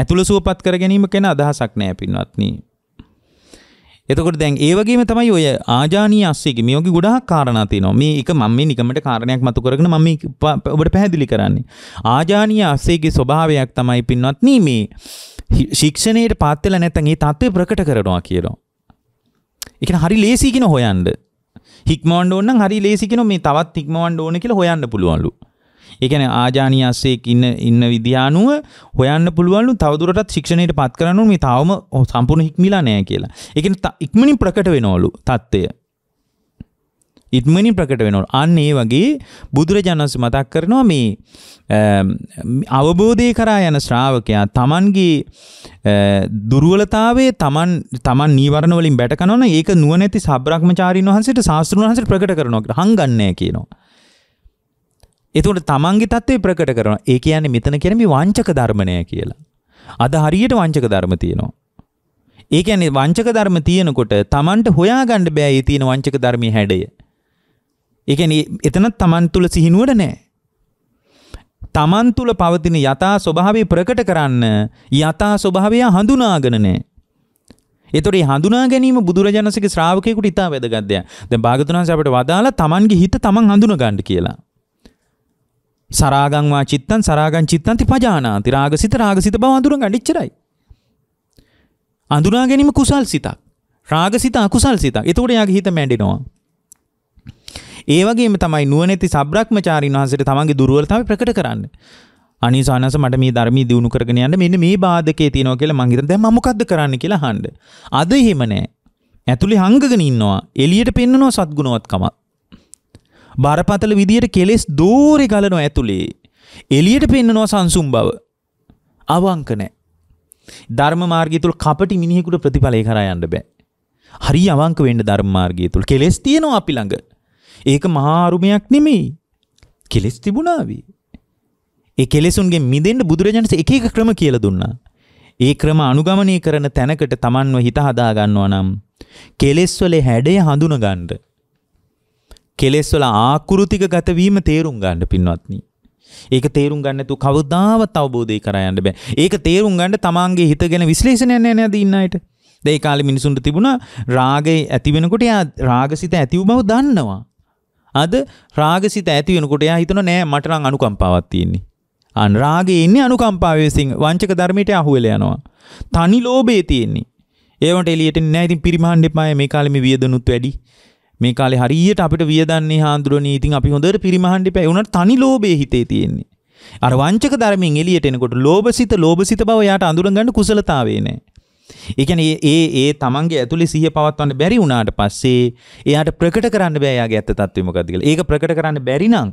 ඇතුළ සුවපත් කර ගැනීම ගැන අදහසක් නෑ පින්වත්නි. එතකොට දැන් ඒ වගේම තමයි ඔය ආජානීය අස්සේගේ මේ වගේ ගොඩාක් කාරණා තියෙනවා. මේ එක මම මේ නිකමට කාරණයක් මතු කරගෙන මම මේ ඔබට පැහැදිලි කරන්නේ. ආජානීය අස්සේගේ ස්වභාවයක් තමයි පින්වත්නි මේ ශික්ෂණයට පාත් වෙලා නැත්නම් ඒ தત્ත්වය ප්‍රකට කරනවා කියනවා. ඒ කියන්නේ හරි ලේසි කියන හොයන්නේ හික්මවන්ඩ ඕන්න හරි ලේසිකන මේ තවත් හික්මවන්ඩ ඕන කියලා හොයන්න පුළුවන්ලු. ඒකන ආජානී අස්සෙක් ඉන්න ඉන්න විද්‍යානුව හොයන්න පුළුවන්ලු තවදුරටත් ශික්ෂණයට පත් කරනු මේ තවම සම්පූර්ණ හික්මිලා නෑ කියලා. එක ඉක්මනින් ප්‍රකට වෙනෝලු තත්ත්වය ඉක්මනින් ප්‍රකට වෙනවා. අන්න ඒ වගේ බුදුරජාණන් වහන්සේ මතක් කරනවා මේ අවබෝධය කරා යන ශ්‍රාවකයා තමන්ගේ දුර්වලතාවයේ තමන් තමන් නීවරණ වලින් බැටකනවනම් ඒක නුවණැති සබ්‍රක්‍මචාරීන් වහන්සේට ශාස්ත්‍රුන් වහන්සේට ප්‍රකට කරනවා කියලා හංගන්නේ කියනවා. එතකොට තමන්ගේ தત્ත්වය ප්‍රකට කරනවා. ඒ කියන්නේ මෙතන කියන්නේ මේ වංචක ධර්මණය කියලා. අද හරියට වංචක ධර්ම තියෙනවා. ඒ කියන්නේ වංචක ධර්ම තියෙනකොට Tamanට හොයාගන්න බෑ ඒ තියෙන වංචක ධර්මයේ හැඩය. ඒකැන එතනත් තමන් තුළ සිහිනුවට නෑ. තමන් තුළ පවතින යථා ස්වභාවය ප්‍රකට කරන්න යථා ස්වභාවය හඳුනාගෙන නෑ. ඒතොර හඳුනා ගැනීම බුදුරජාණන්සේගේ ශ්‍රාවකයෙකුට ඉතා වැදගත් දෙයක්. දැන් භාගතුනාංශ අපිට වදාලා තමන්ගේ හිත තමන් හඳුනා ගන්න කියලා. සරාගං වා චිත්තං සරාගං චිත්තංති පජානාති. රාගසිත රාගසිත බව හඳුනා ගන්න ඉච්චරයි. හඳුනා ගැනීම කුසල් සිතක්. රාගසිත අකුසල් සිතක්. ඒතකොට යාගේ හිත මැඩෙනවා. ඒ වගේම තමයි නුවණැති සබ්‍රක්‍මචාරින් වහන්සේට තමන්ගේ දුර්වලතාවය ප්‍රකට කරන්න. අනේ සානස මට මේ ධර්මී දිනු කරගෙන යන්න මෙන්න මේ බාධකේ තියෙනවා කියලා මං හිතන දැන් මම මොකද්ද කරන්න කියලා අහන්න. අද එහෙම නැහැ. ඇතුලේ හංගගෙන ඉන්නවා. එළියට පෙන්නනවා සත්ගුණවත්කම. බරපතල විදියට කෙලෙස් දෝරේ ගලනවා ඇතුලේ. එළියට පෙන්නනවා සංසුම් බව. අවංක නැහැ. ධර්ම මාර්ගය තුල කපටි මිනිහෙකුට ප්‍රතිඵලය කරා යන්න බෑ. හරි අවංක වෙන්න ධර්ම මාර්ගය තුල. කෙලෙස් තියෙනවා අපි ළඟ. ඒක මහාරුමයක් නෙමෙයි. කෙලෙස් තිබුණාවි. ඒ කෙලෙසුන්ගේ මිදෙන්න බුදුරජාණන්සේ එක එක ක්‍රම කියලා දුන්නා. ඒ ක්‍රම අනුගමනය කරන තැනකට Tamanව හිත හදා ගන්නවා නම් කෙලෙස් වල හැඩය හඳුන ගන්න. කෙලෙස් වල ආකෘතික ගත වීම තේරුම් ගන්න පින්වත්නි. ඒක තේරුම් ගන්න නැතුව කවදාවත් අවබෝධය කරා යන්න බෑ. ඒක තේරුම් ගන්න Tamanගේ හිත ගැන විශ්ලේෂණයක් නෑ නේද ඉන්න අයට. දැන් ඒ කාලේ මිනිසුන්ට තිබුණා රාගය ඇති වෙනකොට එයා රාගසිත ඇතිව බව දන්නවා. අද රාගසිත ඇති වෙනකොට එයා හිතනවා නෑ මට නම් අනුකම්පාවක් තියෙන්නේ. අන් රාගේ ඉන්නේ අනුකම්පාවෙසින් වංචක ධර්මයට අහුවෙලා යනවා. තනි ලෝභයේ තියෙන්නේ. ඒවට එළියට එන්නේ නෑ. ඉතින් පිරිමහන්න එපා. මේ කාලේ මේ වියදනුත් වැඩි. මේ කාලේ හරියට අපිට වියදන්නේ හාඳුරණී. ඉතින් අපි හොඳට පිරිමහන්න එපා. ඒ උනට තනි ලෝභයේ හිතේ තියෙන්නේ. අර වංචක ධර්මයෙන් එළියට එනකොට ලෝභසිත ලෝභසිත බව එයාට අඳුරගන්න කුසලතාවේ නෑ. ඒකැන ඒ ඒ තමන්ගේ ඇතුළි සිහ පවත්වන්න බැරි වුණාට පස්සේ එයාට ප්‍රකට කරන්න බෑයාගේ ඇත තත්වමකදකල ඒක ප්‍රකට කරන්න බැරිනම්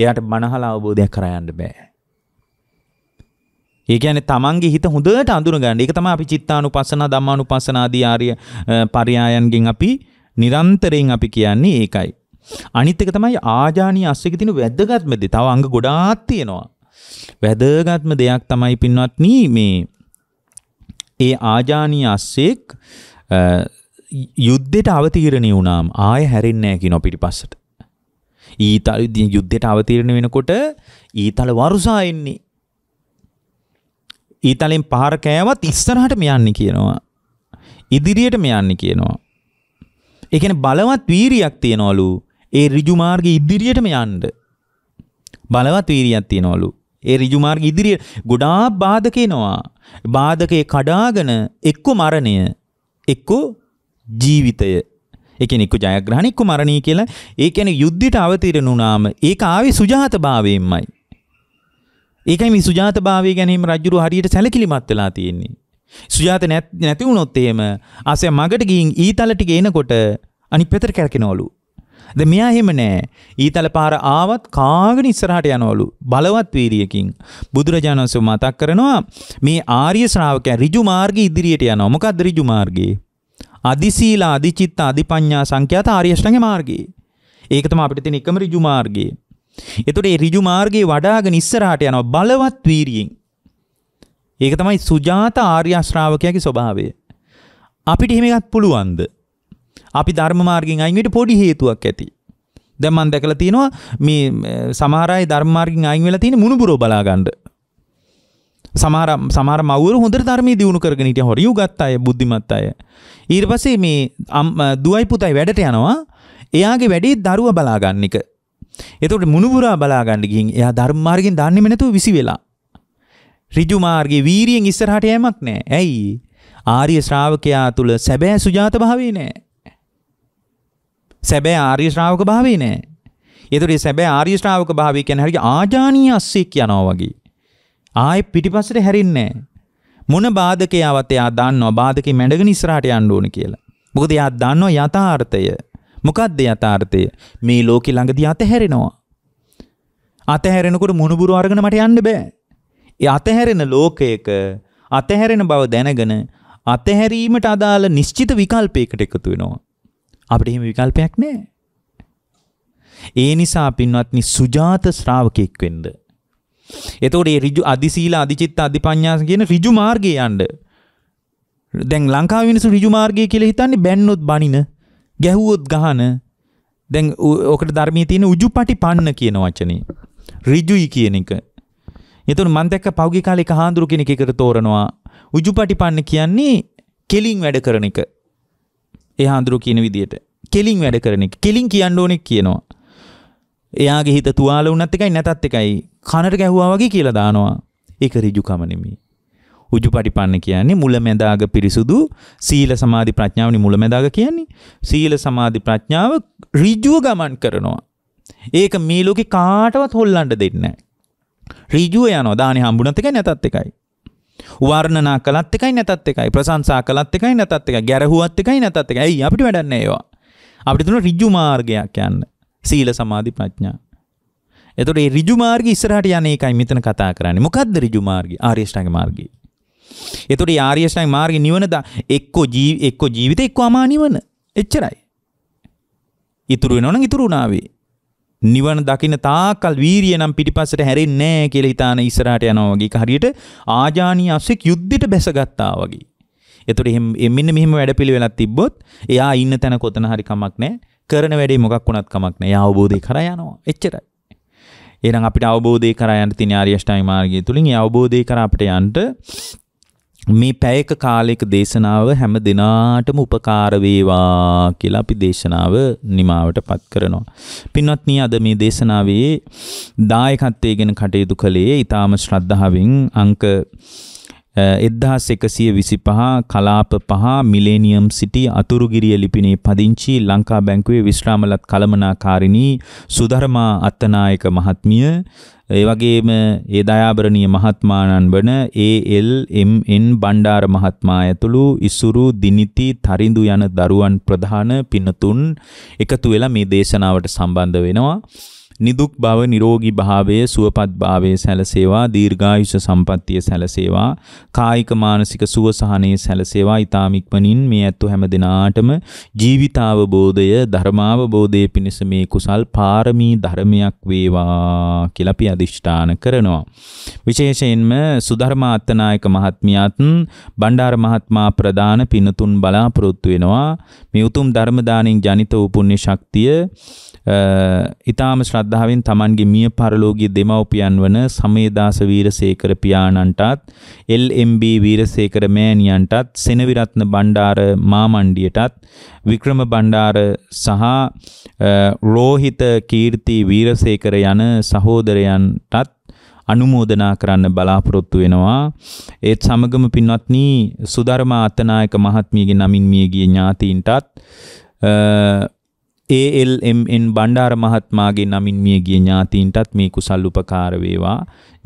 එයාට බනහල අවබෝධයක් කරයන්න බෑ. ඒකන තමන්ගේ හිත හොඳට අඳුරගන්න එක තම අපි චිත්තානු පසන දම්මානු පසනාධාරය පරියායන්ගෙන් අපි නිරන්තරයෙන් අපි කියන්නේ ඒකයි. අනිත්තක තමයි ආජානී අස්සක තින වැදගත්මද තව අංග ගොඩාත් තියෙනවා. වැදගත්ම දෙයක් තමයි පින්වත්නී මේ ඒ ආජානීය අස්සෙක් යුද්ධයට අවතීරණය වුණාම ආය හැරෙන්නේ නැහැ කියනවා පිටිපස්සට. ඊතල යුද්ධයට අවතීරණය වෙනකොට ඊතල වරුසා එන්නේ. ඊතලෙන් පහර කෑවත් ඉස්සරහට මෙයන්නේ කියනවා. ඉදිරියට මෙයන්නේ කියනවා. ඒ කියන්නේ බලවත් වීරියක් තියනවලු. ඒ ඍජු මාර්ගයේ ඉදිරියටම යන්න. බලවත් වීරියක් තියනවලු. ඒ ඍජු මාර්ගයේ ඉදිරිය ගොඩාක් බාධක එනවා. බාධකේ කඩාගෙන එක්ක මරණය එක්ක ජීවිතය ඒ කියන්නේ එක්ක ජයග්‍රහණ එක්ක මරණය කියලා ඒ කියන්නේ යුද්ධයට අවතීර්ණ වුණාම ඒක ආවේ සුජාතභාවයෙන්මයි ඒකයි මේ සුජාතභාවය ගැන හිම රජුරු හරියට සැලකිලිමත් වෙලා තියෙන්නේ සුජාත නැති වුණොත් එහෙම ආසය මගට ගිහින් ඊතල ටික එනකොට අනිත් පැතර කැරකෙනවලු ද මෙයා එහෙම නෑ. ඊතල පාර ආවත් කාගෙන ඉස්සරහට යනවලු. බලවත් වීරියකින් බුදුරජාණන් වහන්සේ මතක් කරනවා මේ ආර්ය ශ්‍රාවකයන් ඍජු මාර්ගයේ ඉදිරියට යනවා. මොකක්ද ඍජු මාර්ගයේ? අදිශීල, අදිචිත්ත, අදිපඤ්ඤා සංඛ්‍යාත ආර්ය ශ්‍රැංගේ මාර්ගයේ. ඒක තමයි අපිට තියෙන එකම ඍජු මාර්ගයේ. එතකොට මේ ඍජු මාර්ගයේ වඩාගෙන ඉස්සරහට යනවා බලවත් වීරියෙන්. ඒක තමයි සුජාත ආර්ය ශ්‍රාවකයාගේ ස්වභාවය. අපිට එහෙම එකක් පුළුවන්ද? අපි ධර්මමාර්ගෙන් අයින්විට පොඩි හේතුවක් ඇති. දැමන් දැකල තියෙනවා මේ සමහරයි ධර්මාර්ගින් අයින් වෙලා තියෙන මුණුබුරෝ බලා ගන්න. සමහර සමහර මව්වරු හොඳට ධර්මයේ දියුණු කරගෙන හිටිය හොරියු ගත්ත අය බුද්ධිමත් අය. ඊට පස්සේ මේ දුවයි පුතයි වැඩට යනවා. එයාගේ වැඩේ දරුවා බලා ගන්න එක. එතකොට මුණුබුරා බලා ගන්න ගිහින් එයා ධර්මමාර්ගෙන් දාන්නෙම නැතුව විසි වෙලා. ඍජු මාර්ගයේ වීරියෙන් ඉස්සරහට යෑමක් නැහැ. ඇයි? ආර්ය ශ්‍රාවකයා තුල සැබෑ සුජාත භාවය නැහැ. සැබෑ ආර්ය ශ්‍රාවක භාවය නෑ. ඒතරේ සැබෑ ආර්ය ශ්‍රාවක භාවය කියන්නේ හරියට ආජානීය අස්සෙක් යනවා වගේ. ආයෙ පිටිපස්සට හැරෙන්නේ නෑ. මොන බාධකයාවත් එයා දන්නවා බාධකේ මැඩගෙන ඉස්සරහට යන්න ඕන කියලා. මොකද එයා දන්නවා යථාර්ථය. මොකද්ද යථාර්ථය? මේ ලෝකේ ළඟදී අතහැරෙනවා. අතහැරෙනකොට මුණුබුරු අරගෙන මට යන්න බෑ. ඒ අතහැරෙන ලෝකයක අතහැරෙන බව දැනගෙන අතහැරීමට අදාළ නිශ්චිත විකල්පයකට එකතු වෙනවා. අපිට එහෙම විකල්පයක් නැහැ. ඒ නිසා පින්වත්නි සුජාත ශ්‍රාවකෙක් වෙන්න. එතකොට මේ ඍජු අදිශීල අදිචිත්ත අදිපඤ්ඤාස කියන ඍජු මාර්ගයේ යන්න. දැන් ලංකාවේ මිනිස්සු ඍජු මාර්ගය කියලා හිතන්නේ බැන්නොත් බනින, ගැහුවොත් ගහන. දැන් ඔකට ධර්මයේ තියෙන උජුපටි පන්න කියන වචනේ. ඍජුයි කියන එක. එතකොට මම දැක්ක පෞගි කාලේ එක හාඳුරු කෙනෙක් එකට තෝරනවා. උජුපටි පන්න කියන්නේ කෙලින් වැඩ කරන එක. ඒ හාමුදුරුවෝ කියන විදියට. කෙලින් වැඩ කරන එක. කෙලින් කියන්න ඕනේ කියනවා. එයාගේ හිත තුවාල වුණත් එකයි නැතත් එකයි කනට ගැහුවා වගේ කියලා දානවා. ඒක ඍජුකම නෙමෙයි. උජුපටිපන්න කියන්නේ මුලැමැදාග පිරිසුදු සීල සමාධි ප්‍රඥාවනි මුලැමැදාග කියන්නේ. සීල සමාධි ප්‍රඥාව ඍජුව ගමන් කරනවා. ඒක මේ ලෝකේ කාටවත් හොල්ලන්න දෙන්නේ නැහැ. ඍජුව යනවා. දානේ හම්බුණත් එකයි නැතත් එකයි. වර්ණනා කළත් එකයි නැතත් එකයි ප්‍රශංසා කළත් එකයි නැතත් එකයි ගැරහුවත් එකයි නැතත් එකයි. ඇයි අපිට වැඩක් නැහැ ඒවා. අපිට තුන ඍජු මාර්ගයක් යන්න. සීල සමාධි ප්‍රඥා. එතකොට මේ ඍජු මාර්ගය ඉස්සරහට යන්නේ ඒකයි මෙතන කතා කරන්නේ. මොකද්ද ඍජු මාර්ගය? ආර්ය ශ්‍රාංග මාර්ගය. එතකොට මේ ආර්ය ශ්‍රාංග මාර්ගය නිවනද එක්කෝ ජීව එක්කෝ ජීවිතේ එක්කෝ අමා නිවන. එච්චරයි. ඉතුරු වෙනවනම් ඉතුරු උනාවේ. නිවන දකින තාකල් වීරිය නම් පිටිපස්සට හැරෙන්නේ නැහැ කියලා හිතාන ඉස්සරහට යනවා වගේ. ඒක හරියට ආජානීය අස්සෙක් යුද්ධෙට බැසගත්තා වගේ. එතකොට එහෙම මෙන්න මෙහෙම වැඩපිළිවෙලක් තිබ්බොත් එයා ඉන්න තැන කොතන හරි කමක් නැහැ. කරන වැඩේ මොකක් වුණත් කමක් නැහැ. එයා අවබෝධය කරා යනවා. එච්චරයි. එහෙනම් අපිට අවබෝධය කරා යන්න තියෙන ආර්ය අෂ්ටාංගික මාර්ගය තුලින් ඒ අවබෝධය කරා අපිට යන්න මේ පැයක කාලයක දේශනාව හැම දිනාටම උපකාර වේවා කියලා අපි දේශනාව නිමාවටපත් කරනවා. පින්වත්නි අද මේ දේශනාවේ දායකත්වයේ ගැන කටයුතු කළේ ඊටාම ශ්‍රද්ධාවෙන් අංක එදහස් එකසිය විසි පහ කලාප පහ මිලේනියම් සිටි අතුරුගිරිය ලිපිනේ පදිංචි ලංකා බැංකුවේ විශ්‍රාමලත් කළමනාකාරිණී සුධර්මා අත්තනායක මහත්මිය ඒ වගේම ඒ දයාබරණීය මහත්මාණන් වන ALMN බණ්ඩාර මහත්මයා ඇතුළු ඉසුරු දිනිති තරිඳු යන දරුවන් ප්‍රධාන පින්තුන් එකතු වෙලා මේ දේශනාවට සම්බන්ධ වෙනවා නිදුක් බව නිරෝගී භාවය සුවපත් භාවය සැලසේවා දීර්ඝායුෂ සම්පන්නිය සැලසේවා කායික මානසික සුවසහනය සැලසේවා ඊ타ම ඉක්මනින් මේ ඇත්තු හැම දිනාටම ජීවිතාවබෝධය ධර්මාවබෝධය පිණිස මේ කුසල් පාරමී ධර්මයක් වේවා කියලා අපි අදිෂ්ඨාන කරනවා විශේෂයෙන්ම සුධර්මාත්නායක මහත්මියත් බණ්ඩාර මහත්මයා ප්‍රදාන පිනතුන් බලාපොරොත්තු වෙනවා මේ උතුම් ධර්ම දානෙන් ජනිත වූ පුණ්‍ය ශක්තිය ඊ타ම ශ්‍රද්ධා ශ්‍රද්ධාවෙන් Tamanගේ මිය පරලෝකීය දෙමව්පියන් වන සමේදාස වීරසේකර පියාණන්ටත් LMB වීරසේකර මෑණියන්ටත් සෙනවිරත්න බණ්ඩාර මාමණ්ඩියටත් වික්‍රම බණ්ඩාර සහ රෝහිත කීර්ති වීරසේකර යන සහෝදරයන්ටත් අනුමෝදනා කරන්න බලාපොරොත්තු වෙනවා. ඒත් සමගම පින්වත්නි සුධර්මා අත්නායක මහත්මියගේ නමින් මියගිය ඥාතීන්ටත් ALMN බණ්ඩාර මහත්මාගේ නමින් මියගිය ඥාතීන්ටත් මේ කුසල් උපකාර වේවා.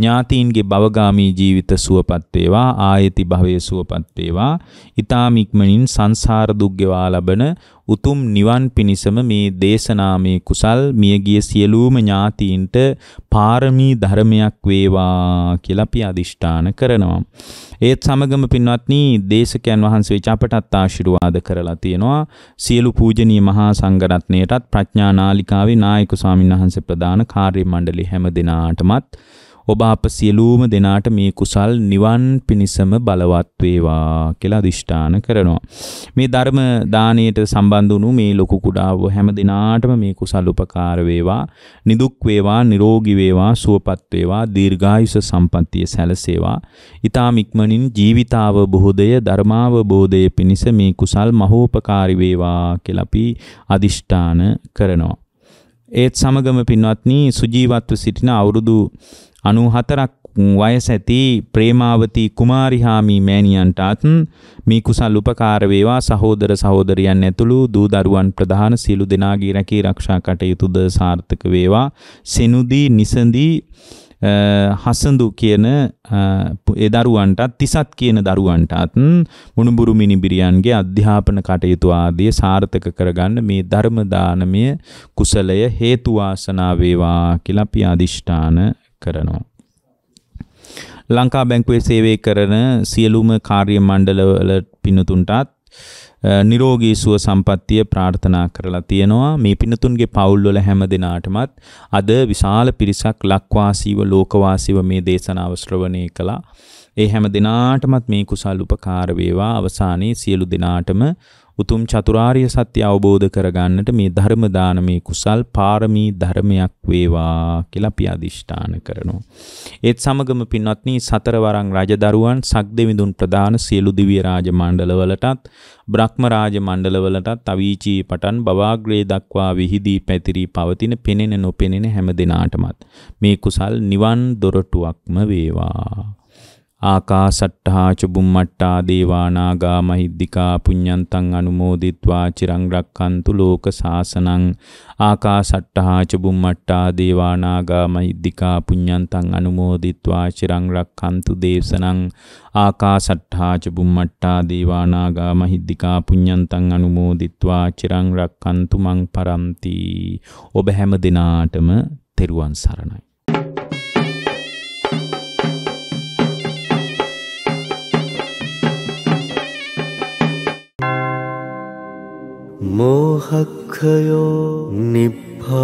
ඥාතීන්ගේ භවගාමී ජීවිත සුවපත් වේවා ආයති භවයේ සුවපත් වේවා ඊ타මික්මනින් සංසාර දුක් ගෙවා ලබන උතුම් නිවන් පිණිසම මේ දේශනාමේ කුසල් මියගිය සියලුම ඥාතීන්ට පාරමී ධර්මයක් වේවා කියලා අපි අදිෂ්ඨාන කරනවා ඒත් සමගම පින්වත්නි දේශකයන් වහන්සේ චපටත් ආශිර්වාද කරලා තියෙනවා සියලු පූජනීය මහා සංඝරත්නයටත් ප්‍රඥා නාලිකාවේ නායක ස්වාමින්වහන්සේ ප්‍රදාන කාර්ය මණ්ඩලයේ හැම දිනාටමත් ඔබ අප සියලුම දෙනාට මේ කුසල් නිවන් පිණිසම බලවත් වේවා කියලා අදිෂ්ඨාන කරනවා. මේ ධර්ම දාණයට සම්බන්ධ වුණු මේ ලොකු කුඩාව හැම දිනාටම මේ කුසල් උපකාර වේවා. නිදුක් වේවා, නිරෝගී වේවා, සුවපත් වේවා, දීර්ඝායුෂ සම්පන්නිය සැලසේවා. ඊ타ම ඉක්මනින් ජීවිතාව බෝධය, ධර්මාව බෝධය පිණිස මේ කුසල් මහෝපකාරී වේවා කියලා අපි අදිෂ්ඨාන කරනවා. ඒත් සමගම පින්වත්නි සුජීවත්ව සිටින අවුරුදු 94ක් වයස ඇති ප්‍රේමාවති කුමාරිහාමි මෑණියන්ටත් මේ කුසල් උපකාර වේවා සහෝදර සහෝදරියන් ඇතුළු දූ දරුවන් ප්‍රධාන සියලු දෙනාගේ රැකී ආරක්ෂා කටයුතුද සාර්ථක වේවා සෙනුදී නිසඳී හසඳු කියන ඒ දරුවන්ටත් තිසත් කියන දරුවන්ටත් මුණුබුරු මිනිබිරියන්ගේ අධ්‍යාපන කටයුතු ආදිය සාර්ථක කරගන්න මේ ධර්ම දානමය කුසලය හේතු වාසනා වේවා කියලා අපි අදිෂ්ඨාන කරනවා. ලංකා බැංකුවේ සේවය කරන සියලුම කාර්ය මණ්ඩලවල පිනුතුන්ටත් නිරෝගී සුව සම්පත්තිය ප්‍රාර්ථනා කරලා තියෙනවා මේ පිනතුන්ගේ පවුල්වල හැම දිනාටමත් අද විශාල පිරිසක් ලක්වාසීව ලෝකවාසීව මේ දේශනාව ශ්‍රවණය කළා ඒ හැම දිනාටමත් මේ කුසල් උපකාර වේවා අවසානයේ සියලු දිනාටම උතුම් චතුරාර්ය සත්‍ය අවබෝධ කරගන්නට මේ ධර්ම දානමේ කුසල් පාරමී ධර්මයක් වේවා කියලා අපි අදිෂ්ඨාන කරනවා. ඒත් සමගම පින්වත්නි සතරවරම් රජදරුවන් සක්දෙවිඳුන් ප්‍රදාන සියලු දිව්‍ය රාජ මණ්ඩලවලටත් බ්‍රහ්ම රාජ මණ්ඩලවලටත් අවීචී පටන් බවාග්‍රේ දක්වා විහිදී පැතිරී පවතින පෙනෙන නොපෙනෙන හැම දිනාටමත් මේ කුසල් නිවන් දොරටුවක්ම වේවා ආකාසට්ඨා චුබුම්මට්ටා දේවානාගා මහිද්దికා පුඤ්ඤන්තං අනුමෝදිත්වා චිරං රක්칸තු ලෝක සාසනං ආකාසට්ඨා චුබුම්මට්ටා දේවානාගා මහිද්దికා පුඤ්ඤන්තං අනුමෝදිත්වා චිරං රක්칸තු දේශනං ආකාසට්ඨා චුබුම්මට්ටා දේවානාගා මහිද්దికා පුඤ්ඤන්තං අනුමෝදිත්වා චිරං රක්칸තු මං පරන්ති ඔබ හැම දිනාටම තෙරුවන් සරණයි मोहखयो हक्खयो